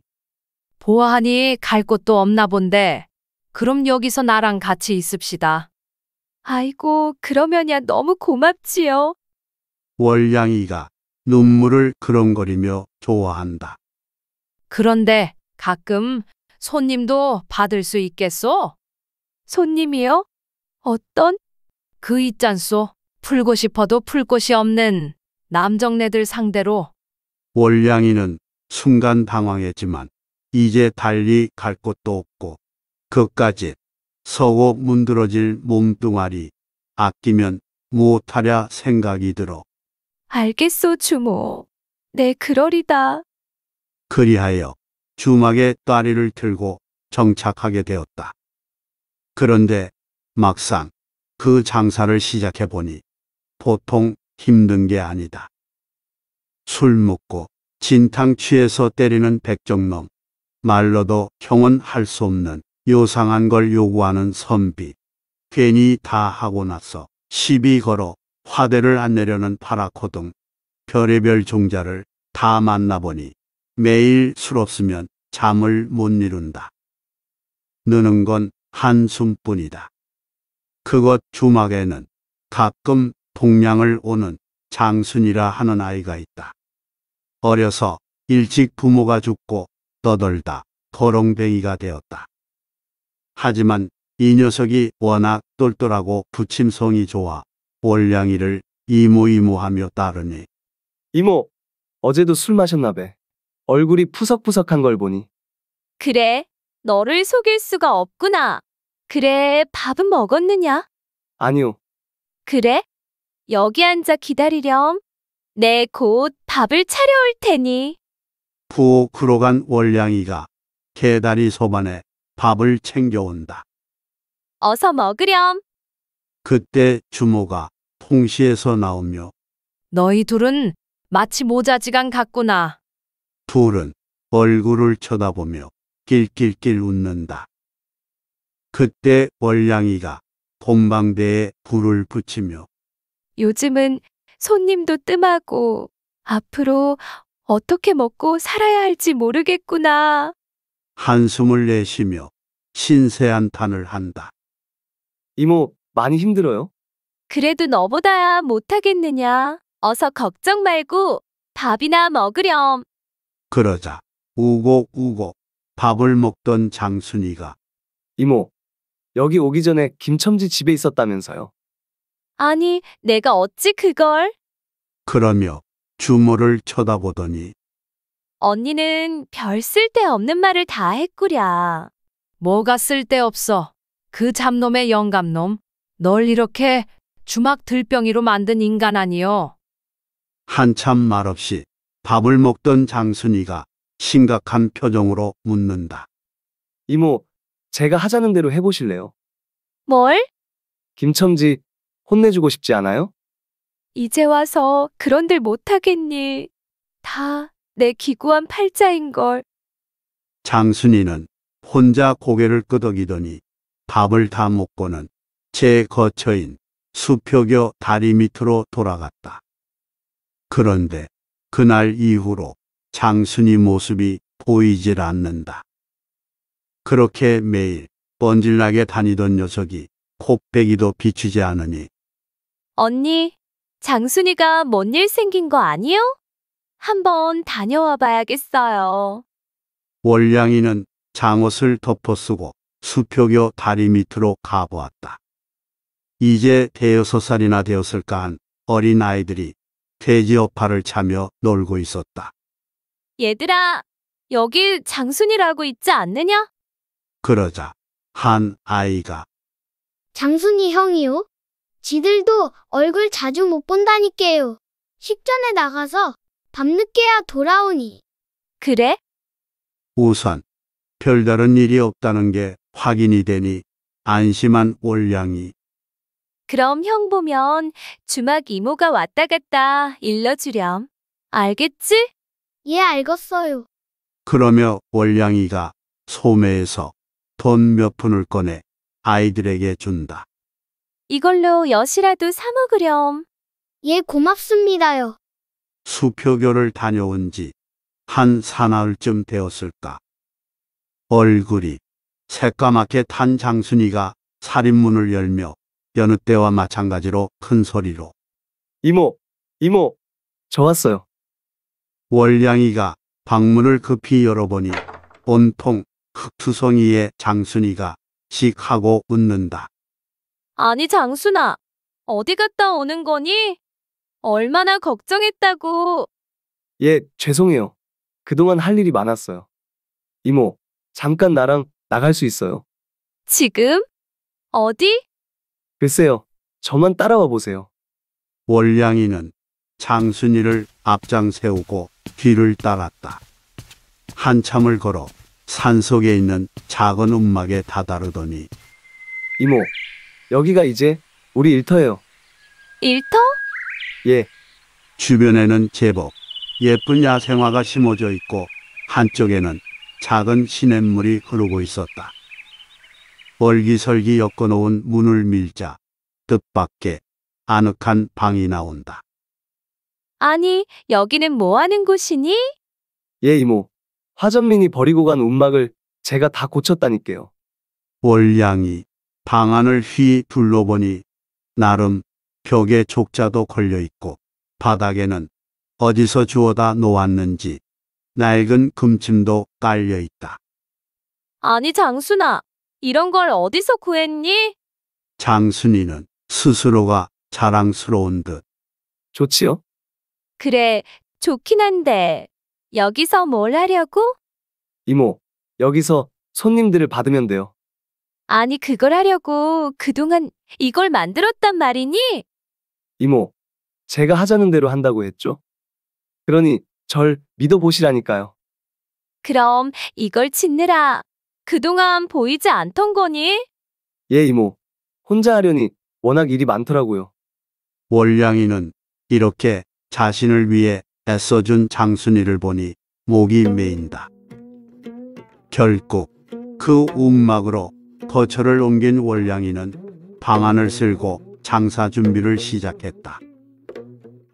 보아하니 갈 곳도 없나 본데 그럼 여기서 나랑 같이 있읍시다. 아이고, 그러면야 너무 고맙지요. 월량이가 눈물을 그렁거리며 좋아한다. 그런데 가끔 손님도 받을 수 있겠소? 손님이요? 어떤? 그 있잖소. 풀고 싶어도 풀 곳이 없는 남정네들 상대로 월량이는 순간 당황했지만 이제 달리 갈 곳도 없고 그까지 서고 문드러질 몸뚱아리 아끼면 못하랴 생각이 들어 알겠소 주모. 네 그러리다. 그리하여 주막에 따리를 들고 정착하게 되었다. 그런데 막상 그 장사를 시작해 보니 보통 힘든 게 아니다. 술 먹고 진탕 취해서 때리는 백정놈, 말로도 형언할 수 없는 요상한 걸 요구하는 선비, 괜히 다 하고 나서 시비 걸어 화대를 안 내려는 파라코 등 별의별 종자를 다 만나보니 매일 술 없으면 잠을 못 이룬다. 느는 건 한숨뿐이다. 그곳 주막에는 가끔 동양을 오는 장순이라 하는 아이가 있다. 어려서 일찍 부모가 죽고 떠돌다 거렁뱅이가 되었다. 하지만 이 녀석이 워낙 똘똘하고 부침성이 좋아 월량이를 이모이모하며 따르니 이모, 어제도 술 마셨나 배. 얼굴이 푸석푸석한 걸 보니 그래, 너를 속일 수가 없구나. 그래, 밥은 먹었느냐? 아니요. 그래? 여기 앉아 기다리렴. 내 곧 밥을 차려올 테니. 부엌으로 간 월량이가 계다리 소반에 밥을 챙겨온다. 어서 먹으렴. 그때 주모가 통시에서 나오며 너희 둘은 마치 모자지간 같구나. 둘은 얼굴을 쳐다보며 낄낄낄 웃는다. 그때 월량이가 본방대에 불을 붙이며 요즘은 손님도 뜸하고 앞으로 어떻게 먹고 살아야 할지 모르겠구나. 한숨을 내쉬며 신세한탄을 한다. 이모, 많이 힘들어요? 그래도 너보다야 못하겠느냐. 어서 걱정 말고 밥이나 먹으렴. 그러자 우고우고 밥을 먹던 장순이가 이모, 여기 오기 전에 김첨지 집에 있었다면서요. 아니, 내가 어찌 그걸? 그러며 주모를 쳐다보더니 언니는 별 쓸데없는 말을 다 했구랴. 뭐가 쓸데없어. 그 잡놈의 영감놈. 널 이렇게 주막 들병이로 만든 인간 아니여. 한참 말없이 밥을 먹던 장순이가 심각한 표정으로 묻는다. 이모, 제가 하자는 대로 해보실래요? 뭘? 김첨지, 혼내주고 싶지 않아요? 이제 와서 그런들 못하겠니? 다 내 기구한 팔자인걸. 장순이는 혼자 고개를 끄덕이더니 밥을 다 먹고는 제 거처인 수표교 다리 밑으로 돌아갔다. 그런데 그날 이후로 장순이 모습이 보이질 않는다. 그렇게 매일 번질나게 다니던 녀석이 코빼기도 비치지 않으니 언니, 장순이가 뭔 일 생긴 거 아니요? 한번 다녀와 봐야겠어요. 월량이는 장옷을 덮어쓰고 수표교 다리 밑으로 가보았다. 이제 대여섯 살이나 되었을까 한 어린 아이들이 돼지 어파를 차며 놀고 있었다. 얘들아, 여기 장순이라고 있지 않느냐? 그러자 한 아이가 장순이 형이요? 지들도 얼굴 자주 못 본다니까요. 식전에 나가서 밤늦게야 돌아오니. 그래? 우선 별다른 일이 없다는 게 확인이 되니 안심한 월량이 그럼 형 보면 주막 이모가 왔다 갔다 일러주렴. 알겠지? 예, 알겠어요. 그러며 월량이가 소매에서 돈몇 푼을 꺼내 아이들에게 준다. 이걸로 엿이라도 사 먹으렴. 예, 고맙습니다요. 수표교를 다녀온 지 한 사나흘쯤 되었을까. 얼굴이 새까맣게 탄 장순이가 살인문을 열며 여느 때와 마찬가지로 큰 소리로 이모, 이모, 저 왔어요. 월량이가 방문을 급히 열어보니 온통 흑투성이의 장순이가 씩 하고 웃는다. 아니 장순아, 어디 갔다 오는 거니? 얼마나 걱정했다고. 예, 죄송해요. 그동안 할 일이 많았어요. 이모, 잠깐 나랑 나갈 수 있어요. 지금? 어디? 글쎄요, 저만 따라와 보세요. 월량이는 장순이를 앞장 세우고 뒤를 따랐다. 한참을 걸어 산속에 있는 작은 움막에 다다르더니 이모, 여기가 이제 우리 일터예요. 일터? 예, 주변에는 제법 예쁜 야생화가 심어져 있고 한쪽에는 작은 시냇물이 흐르고 있었다. 얼기설기 엮어놓은 문을 밀자 뜻밖의 아늑한 방이 나온다. 아니, 여기는 뭐 하는 곳이니? 예, 이모. 화전민이 버리고 간 움막을 제가 다 고쳤다니까요. 월양이 방안을 휘 둘러보니 나름 벽에 족자도 걸려있고 바닥에는 어디서 주워다 놓았는지 낡은 금침도 깔려있다. 아니 장순아, 이런 걸 어디서 구했니? 장순이는 스스로가 자랑스러운 듯 좋지요? 그래, 좋긴 한데 여기서 뭘 하려고? 이모, 여기서 손님들을 받으면 돼요. 아니, 그걸 하려고 그동안 이걸 만들었단 말이니? 이모, 제가 하자는 대로 한다고 했죠? 그러니 절 믿어보시라니까요. 그럼 이걸 짓느라 그동안 보이지 않던 거니? 예, 이모. 혼자 하려니 워낙 일이 많더라고요. 월량이는 이렇게 자신을 위해 애써준 장순이를 보니 목이 메인다. 결국 그 움막으로 거처를 옮긴 월량이는 방안을 쓸고 장사 준비를 시작했다.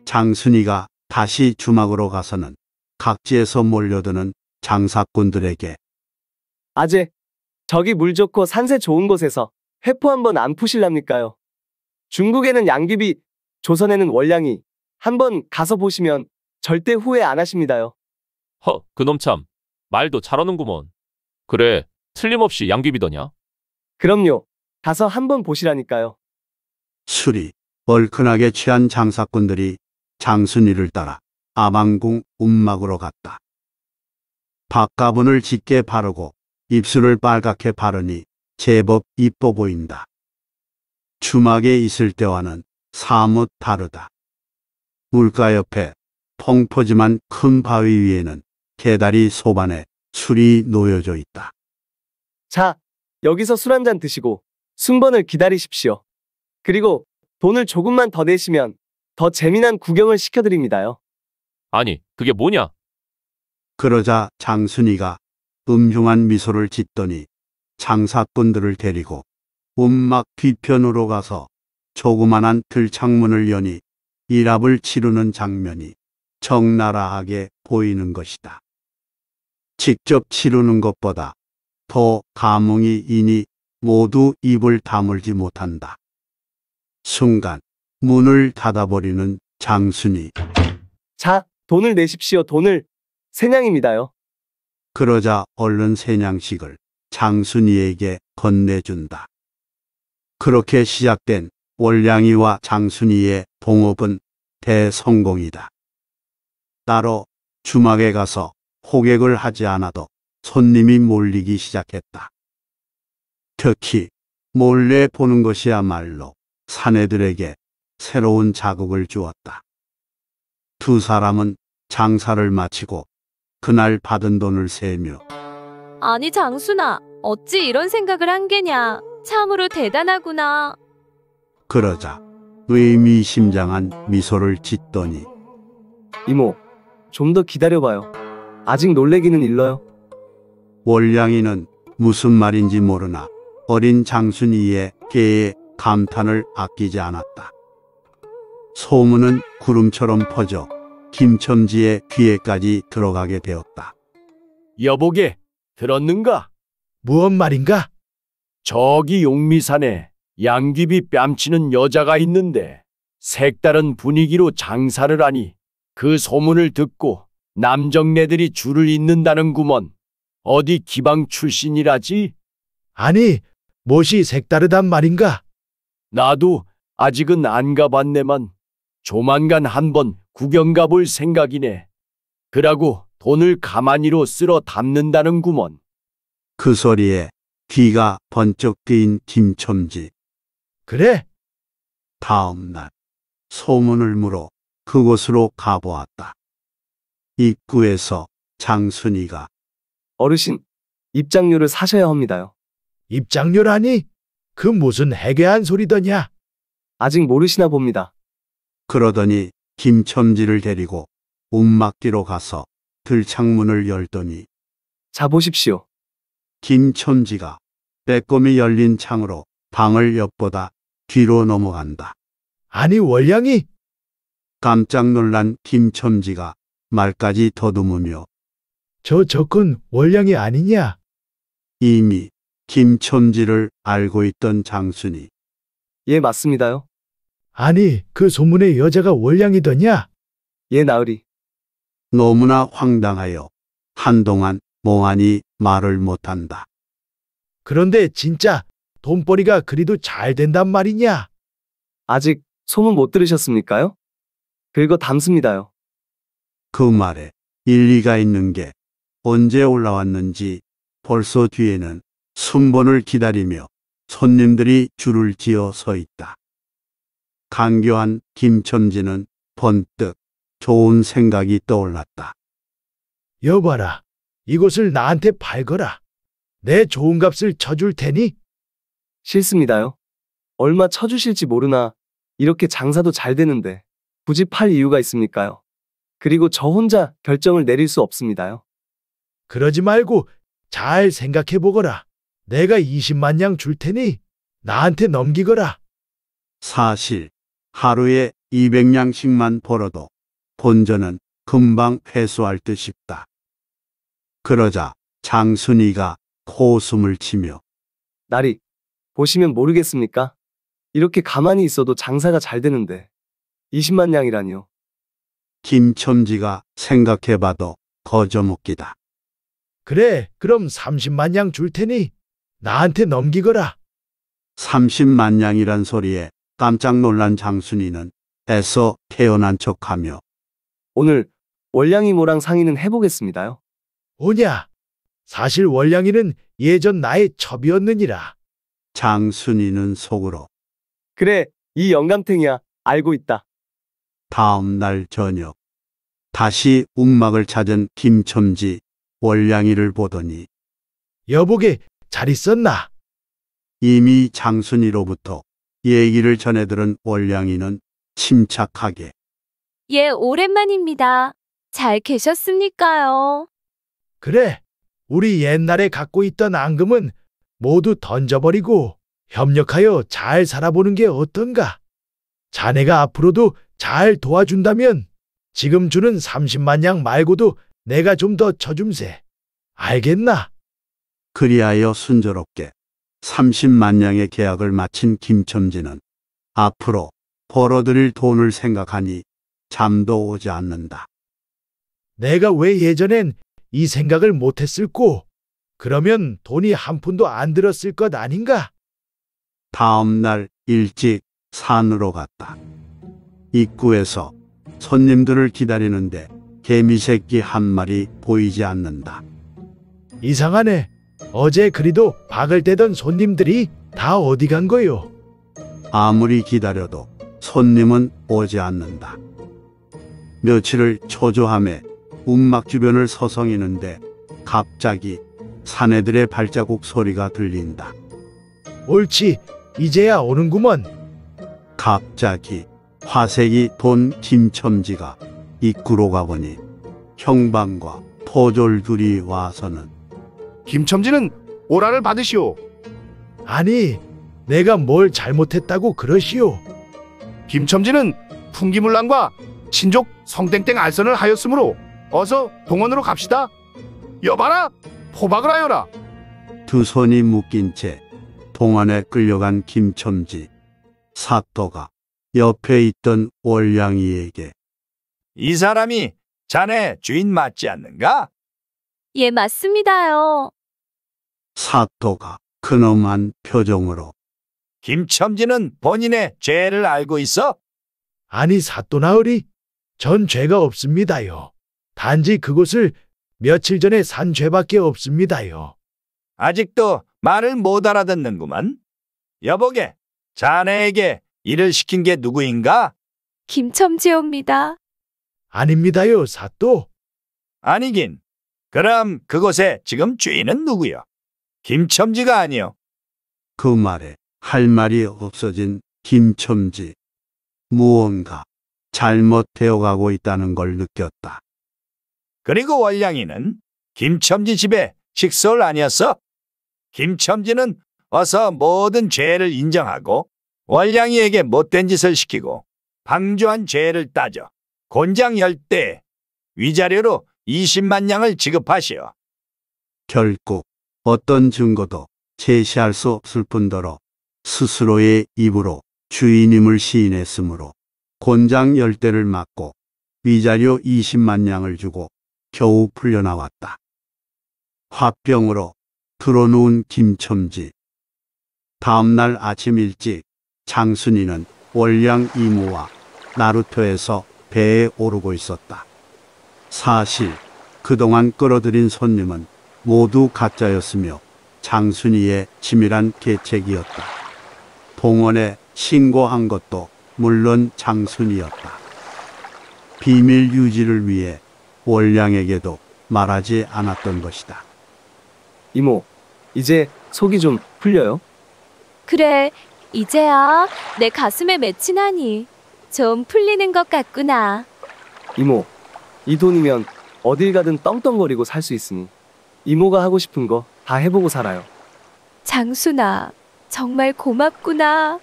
장순이가 다시 주막으로 가서는 각지에서 몰려드는 장사꾼들에게 아재, 저기 물 좋고 산세 좋은 곳에서 회포 한 번 안 푸실랍니까요? 중국에는 양귀비, 조선에는 월량이 한번 가서 보시면 절대 후회 안 하십니다요. 허, 그놈 참. 말도 잘하는구먼. 그래, 틀림없이 양귀비더냐? 그럼요. 가서 한 번 보시라니까요. 술이 얼큰하게 취한 장사꾼들이 장순이를 따라 아망궁 움막으로 갔다. 박가분을 짙게 바르고 입술을 빨갛게 바르니 제법 이뻐 보인다. 주막에 있을 때와는 사뭇 다르다. 물가 옆에 펑퍼짐한 큰 바위 위에는 개다리 소반에 술이 놓여져 있다. 자, 여기서 술 한 잔 드시고 순번을 기다리십시오. 그리고 돈을 조금만 더 내시면 더 재미난 구경을 시켜드립니다요. 아니, 그게 뭐냐? 그러자 장순이가 음흉한 미소를 짓더니 장사꾼들을 데리고 음막 뒤편으로 가서 조그만한 들창문을 여니 일합을 치르는 장면이 적나라하게 보이는 것이다. 직접 치르는 것보다 더 감흥이 이니 모두 입을 다물지 못한다. 순간 문을 닫아버리는 장순이 자, 돈을 내십시오, 돈을. 세냥입니다요. 그러자 얼른 세냥식을 장순이에게 건네준다. 그렇게 시작된 월량이와 장순이의 봉업은 대성공이다. 따로 주막에 가서 호객을 하지 않아도 손님이 몰리기 시작했다. 특히 몰래 보는 것이야말로 사내들에게 새로운 자극을 주었다. 두 사람은 장사를 마치고 그날 받은 돈을 세며 아니 장순아 어찌 이런 생각을 한 게냐 참으로 대단하구나 그러자 의미심장한 미소를 짓더니 이모 좀더 기다려봐요. 아직 놀래기는 일러요. 월량이는 무슨 말인지 모르나 어린 장순이의 깨의 감탄을 아끼지 않았다. 소문은 구름처럼 퍼져 김첨지의 귀에까지 들어가게 되었다. 여보게, 들었는가? 무엇 말인가? 저기 용미산에 양귀비 뺨치는 여자가 있는데 색다른 분위기로 장사를 하니 그 소문을 듣고 남정네들이 줄을 잇는다는구먼. 어디 기방 출신이라지? 아니, 뭣이 색다르단 말인가? 나도 아직은 안 가봤네만 조만간 한 번 구경 가볼 생각이네. 그라고 돈을 가만히로 쓸어 담는다는구먼. 그 소리에 귀가 번쩍 뜨인 김첨지. 그래? 다음날 소문을 물어 그곳으로 가보았다. 입구에서 장순이가 어르신, 입장료를 사셔야 합니다요. 입장료라니? 그 무슨 해괴한 소리더냐? 아직 모르시나 봅니다. 그러더니 김첨지를 데리고 움막뒤로 가서 들창문을 열더니 자 보십시오. 김첨지가 빼꼼히 열린 창으로 방을 엿보다 뒤로 넘어간다. 아니, 월량이 깜짝 놀란 김첨지가 말까지 더듬으며 저 적은 월량이 아니냐? 이미 김첨지를 알고 있던 장순이 예, 맞습니다요. 아니 그 소문의 여자가 월량이더냐? 예, 나으리. 너무나 황당하여 한동안 멍하니 말을 못한다. 그런데 진짜 돈벌이가 그리도 잘 된단 말이냐? 아직 소문 못 들으셨습니까요? 긁어 담습니다요. 그 말에 일리가 있는 게 언제 올라왔는지 벌써 뒤에는 순번을 기다리며 손님들이 줄을 지어 서 있다. 강교한 김첨지는 번뜩 좋은 생각이 떠올랐다. 여봐라, 이곳을 나한테 팔거라. 내 좋은 값을 쳐줄 테니 싫습니다요. 얼마 쳐주실지 모르나 이렇게 장사도 잘 되는데. 굳이 팔 이유가 있습니까요? 그리고 저 혼자 결정을 내릴 수 없습니다요. 그러지 말고 잘 생각해 보거라. 내가 20만 양 줄 테니 나한테 넘기거라. 사실 하루에 200냥씩만 벌어도 본전은 금방 회수할 듯 싶다. 그러자 장순이가 코웃음을 치며 나리, 보시면 모르겠습니까? 이렇게 가만히 있어도 장사가 잘 되는데. 20만 냥이라니요 김첨지가 생각해봐도 거저먹기다. 그래, 그럼 30만 냥 줄 테니 나한테 넘기거라. 30만 냥이란 소리에 깜짝 놀란 장순이는 애써 태어난 척하며 오늘 월량이 모랑 상의는 해보겠습니다요. 오냐, 사실 월량이는 예전 나의 첩이었느니라. 장순이는 속으로 그래, 이 영감탱이야. 알고 있다. 다음 날 저녁 다시 움막을 찾은 김첨지 월량이를 보더니 여보게 잘 있었나? 이미 장순이로부터 얘기를 전해 들은 월량이는 침착하게 예, 오랜만입니다. 잘 계셨습니까요? 그래 우리 옛날에 갖고 있던 앙금은 모두 던져버리고 협력하여 잘 살아보는 게 어떤가? 자네가 앞으로도 잘 도와준다면 지금 주는 30만 양 말고도 내가 좀 더 쳐줌세. 알겠나? 그리하여 순조롭게 30만 양의 계약을 마친 김첨지는 앞으로 벌어들일 돈을 생각하니 잠도 오지 않는다. 내가 왜 예전엔 이 생각을 못했을꼬? 그러면 돈이 한 푼도 안 들었을 것 아닌가? 다음 날 일찍 산으로 갔다. 입구에서 손님들을 기다리는데 개미새끼 한 마리 보이지 않는다. 이상하네. 어제 그리도 박을 떼던 손님들이 다 어디 간 거요? 아무리 기다려도 손님은 오지 않는다. 며칠을 초조함에 움막 주변을 서성이는데 갑자기 사내들의 발자국 소리가 들린다. 옳지, 이제야 오는구먼. 갑자기 화색이 돈 김첨지가 입구로 가보니 형방과 포졸들이 와서는 김첨지는 오라를 받으시오. 아니, 내가 뭘 잘못했다고 그러시오. 김첨지는 풍기물란과 친족 성땡땡 알선을 하였으므로 어서 동원으로 갑시다. 여봐라, 포박을 하여라. 두 손이 묶인 채 동안에 끌려간 김첨지 사또가 옆에 있던 월량이에게 이 사람이 자네 주인 맞지 않는가? 예, 맞습니다요. 사토가 근엄한 표정으로 김첨지는 본인의 죄를 알고 있어? 아니 사또나으리, 전 죄가 없습니다요. 단지 그곳을 며칠 전에 산 죄밖에 없습니다요. 아직도 말을 못 알아듣는구만. 여보게, 자네에게 일을 시킨 게 누구인가? 김첨지옵니다. 아닙니다요, 사또. 아니긴. 그럼 그곳에 지금 주인은 누구요? 김첨지가 아니요. 그 말에 할 말이 없어진 김첨지. 무언가 잘못되어 가고 있다는 걸 느꼈다. 그리고 원량이는 김첨지 집에 식솔 아니었어? 김첨지는 어서 모든 죄를 인정하고 원량이에게 못된 짓을 시키고 방조한 죄를 따져 곤장 열대 위자료로 20만 냥을 지급하시오. 결국 어떤 증거도 제시할 수 없을 뿐더러 스스로의 입으로 주인임을 시인했으므로 곤장 열대를 맞고 위자료 20만 냥을 주고 겨우 풀려나왔다. 화병으로 들어놓은 김첨지. 다음날 아침 일찍 장순이는 월량 이모와 나루토에서 배에 오르고 있었다. 사실 그동안 끌어들인 손님은 모두 가짜였으며 장순이의 치밀한 계책이었다. 동원에 신고한 것도 물론 장순이었다. 비밀 유지를 위해 월량에게도 말하지 않았던 것이다. 이모, 이제 속이 좀 풀려요? 그래, 이제야 내 가슴에 맺히나니 좀 풀리는 것 같구나. 이모, 이 돈이면 어딜 가든 떵떵거리고 살 수 있으니 이모가 하고 싶은 거 다 해보고 살아요. 장순아, 정말 고맙구나.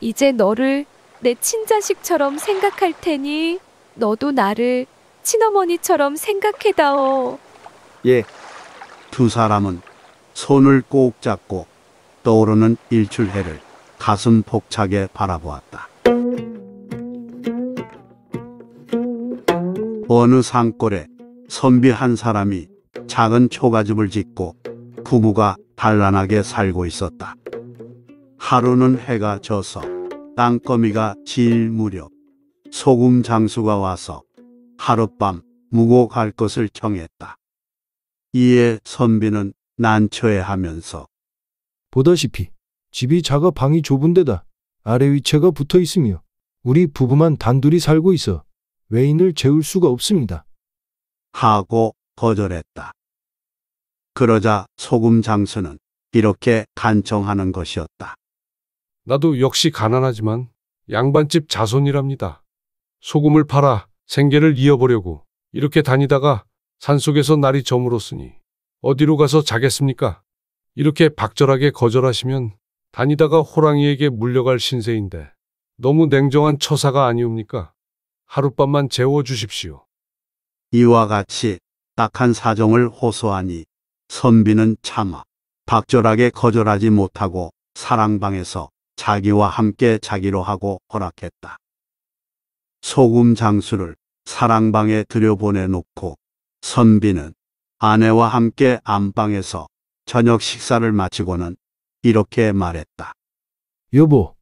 이제 너를 내 친자식처럼 생각할 테니 너도 나를 친어머니처럼 생각해다오. 예. 두 사람은 손을 꼭 잡고 떠오르는 일출해를 가슴 폭차게 바라보았다. 어느 산골에 선비 한 사람이 작은 초가집을 짓고 부모가 단란하게 살고 있었다. 하루는 해가 져서 땅거미가 질 무렵 소금 장수가 와서 하룻밤 묵고 갈 것을 청했다. 이에 선비는 난처해하면서 보다시피 집이 작아 방이 좁은 데다 아래 위채가 붙어 있으며 우리 부부만 단둘이 살고 있어 외인을 재울 수가 없습니다. 하고 거절했다. 그러자 소금 장수는 이렇게 간청하는 것이었다. 나도 역시 가난하지만 양반집 자손이랍니다. 소금을 팔아 생계를 이어보려고 이렇게 다니다가 산속에서 날이 저물었으니 어디로 가서 자겠습니까? 이렇게 박절하게 거절하시면 다니다가 호랑이에게 물려갈 신세인데 너무 냉정한 처사가 아니옵니까? 하룻밤만 재워주십시오. 이와 같이 딱한 사정을 호소하니 선비는 참아 박절하게 거절하지 못하고 사랑방에서 자기와 함께 자기로 하고 허락했다. 소금 장수를 사랑방에 들여보내놓고 선비는 아내와 함께 안방에서 저녁 식사를 마치고는 이렇게 말했다. 여보,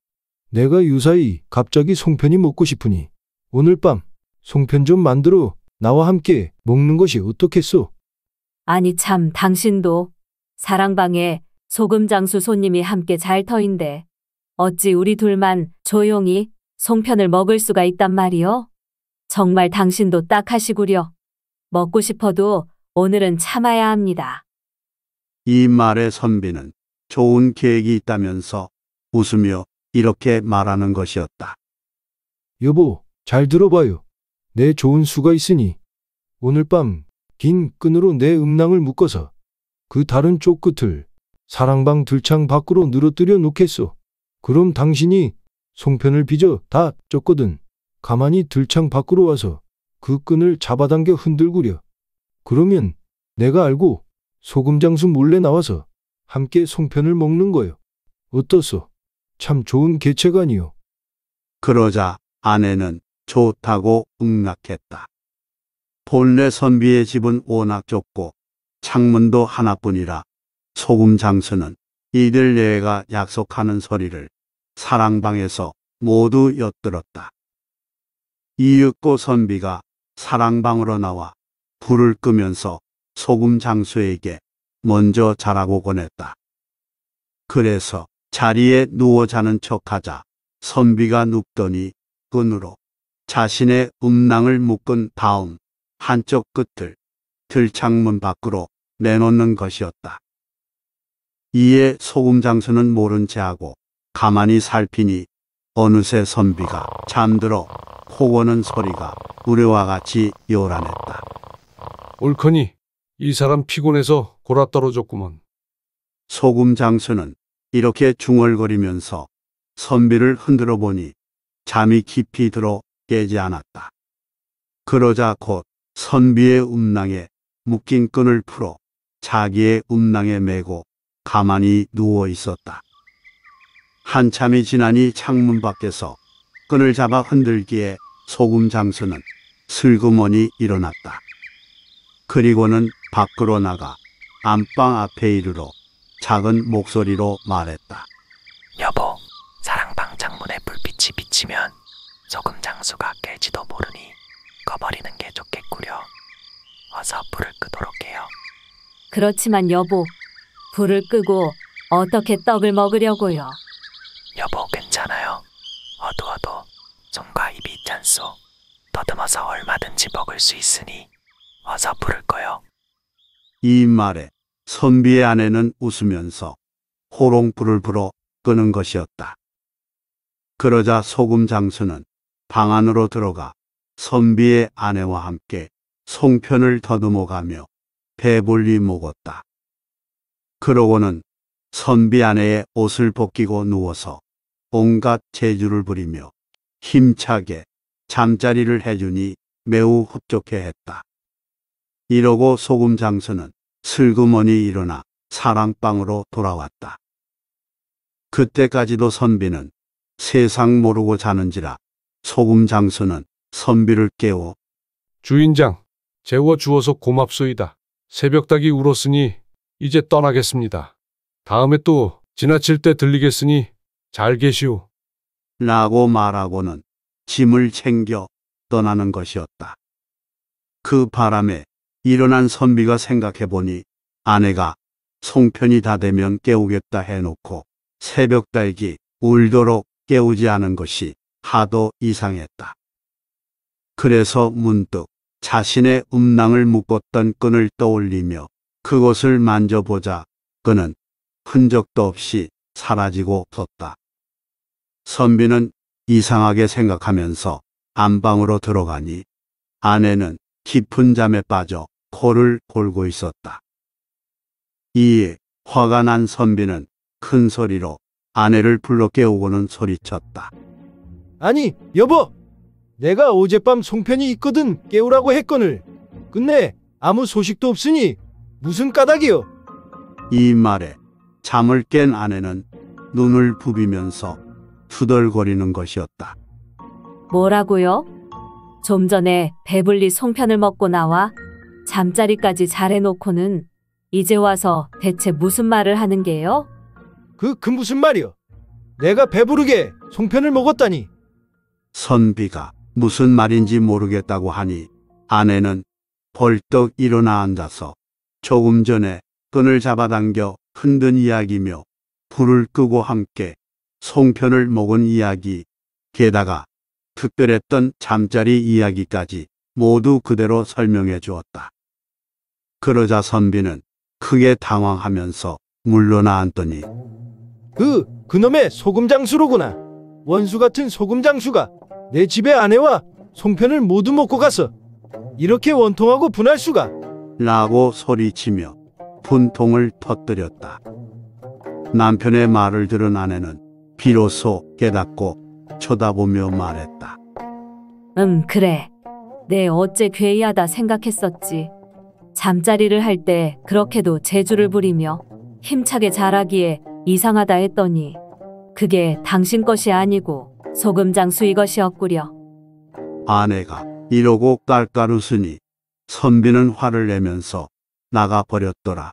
내가 유사히 갑자기 송편이 먹고 싶으니 오늘 밤 송편 좀 만들어 나와 함께 먹는 것이 어떻겠소? 아니 참 당신도 사랑방에 소금 장수 손님이 함께 잘 터인데 어찌 우리 둘만 조용히 송편을 먹을 수가 있단 말이오 정말 당신도 딱하시구려. 먹고 싶어도 오늘은 참아야 합니다. 이 말에 선비는 좋은 계획이 있다면서 웃으며 이렇게 말하는 것이었다. 여보, 잘 들어봐요. 내 좋은 수가 있으니 오늘 밤 긴 끈으로 내 음낭을 묶어서 그 다른 쪽 끝을 사랑방 들창 밖으로 늘어뜨려 놓겠소. 그럼 당신이 송편을 빚어 다 쪘거든. 가만히 들창 밖으로 와서 그 끈을 잡아당겨 흔들구려. 그러면 내가 알고 소금장수 몰래 나와서 함께 송편을 먹는 거요. 어떠소? 참 좋은 계책아니요. 그러자 아내는 좋다고 응낙했다. 본래 선비의 집은 워낙 좁고 창문도 하나뿐이라 소금 장수는 이들 예가 약속하는 소리를 사랑방에서 모두 엿들었다. 이윽고 선비가 사랑방으로 나와 불을 끄면서 소금 장수에게 먼저 자라고 권했다. 그래서 자리에 누워 자는 척하자 선비가 눕더니 끈으로 자신의 음낭을 묶은 다음 한쪽 끝을 들창문 밖으로 내놓는 것이었다. 이에 소금 장수는 모른 채 하고 가만히 살피니 어느새 선비가 잠들어 코고는 소리가 우려와 같이 요란했다. 옳거니 이 사람 피곤해서 골아떨어졌구먼. 소금 장수는 이렇게 중얼거리면서 선비를 흔들어 보니 잠이 깊이 들어 깨지 않았다. 그러자 곧 선비의 음낭에 묶인 끈을 풀어 자기의 음낭에 메고 가만히 누워 있었다. 한참이 지나니 창문 밖에서 끈을 잡아 흔들기에 소금 장수는 슬그머니 일어났다. 그리고는 밖으로 나가 안방 앞에 이르러 작은 목소리로 말했다. 여보, 사랑방 창문에 불빛이 비치면 소금 장수가 깰지도 모르니 꺼버리는 게 좋겠구려. 어서 불을 끄도록 해요. 그렇지만 여보, 불을 끄고 어떻게 떡을 먹으려고요? 여보, 괜찮아요. 어두워도 손과 입이 잔소 더듬어서 얼마든지 먹을 수 있으니 어서 불을 꺼요. 이 말에 선비의 아내는 웃으면서 호롱불을 불어 끄는 것이었다. 그러자 소금 장수는 방 안으로 들어가 선비의 아내와 함께 송편을 더듬어가며 배불리 먹었다. 그러고는 선비 아내의 옷을 벗기고 누워서 온갖 재주를 부리며 힘차게 잠자리를 해주니 매우 흡족해했다. 이러고 소금 장수는 슬그머니 일어나 사랑방으로 돌아왔다. 그때까지도 선비는 세상 모르고 자는지라 소금 장수는 선비를 깨워 주인장 재워 주어서 고맙소이다. 새벽닭이 울었으니 이제 떠나겠습니다. 다음에 또 지나칠 때 들리겠으니 잘 계시오. 라고 말하고는 짐을 챙겨 떠나는 것이었다. 그 바람에 일어난 선비가 생각해보니 아내가 송편이 다 되면 깨우겠다 해놓고 새벽 달기 울도록 깨우지 않은 것이 하도 이상했다. 그래서 문득 자신의 음낭을 묶었던 끈을 떠올리며 그곳을 만져보자 끈은 흔적도 없이 사라지고 없었다. 선비는 이상하게 생각하면서 안방으로 들어가니 아내는 깊은 잠에 빠져 코를 골고 있었다. 이에 화가 난 선비는 큰 소리로 아내를 불러 깨우고는 소리쳤다. 아니, 여보! 내가 어젯밤 송편이 있거든 깨우라고 했거늘. 근데 아무 소식도 없으니 무슨 까닭이요? 이 말에 잠을 깬 아내는 눈을 부비면서 투덜거리는 것이었다. 뭐라고요? 좀 전에 배불리 송편을 먹고 나와 잠자리까지 잘해놓고는 이제 와서 대체 무슨 말을 하는 게요? 그, 그 무슨 말이요 내가 배부르게 송편을 먹었다니. 선비가 무슨 말인지 모르겠다고 하니 아내는 벌떡 일어나 앉아서 조금 전에 끈을 잡아당겨 흔든 이야기며 불을 끄고 함께 송편을 먹은 이야기 게다가 특별했던 잠자리 이야기까지 모두 그대로 설명해 주었다. 그러자 선비는 크게 당황하면서 물러나 앉더니 그 그놈의 소금 장수로구나. 원수 같은 소금 장수가 내 집의 아내와 송편을 모두 먹고 가서 이렇게 원통하고 분할 수가. 라고 소리치며 분통을 터뜨렸다. 남편의 말을 들은 아내는 비로소 깨닫고 쳐다보며 말했다. 응, 음, 그래. 내 어째 괴이하다 생각했었지. 잠자리를 할 때 그렇게도 재주를 부리며 힘차게 자라기에 이상하다 했더니 그게 당신 것이 아니고 소금장 수이 것이었구려. 아내가 이러고 깔깔 웃으니 선비는 화를 내면서 나가버렸더라.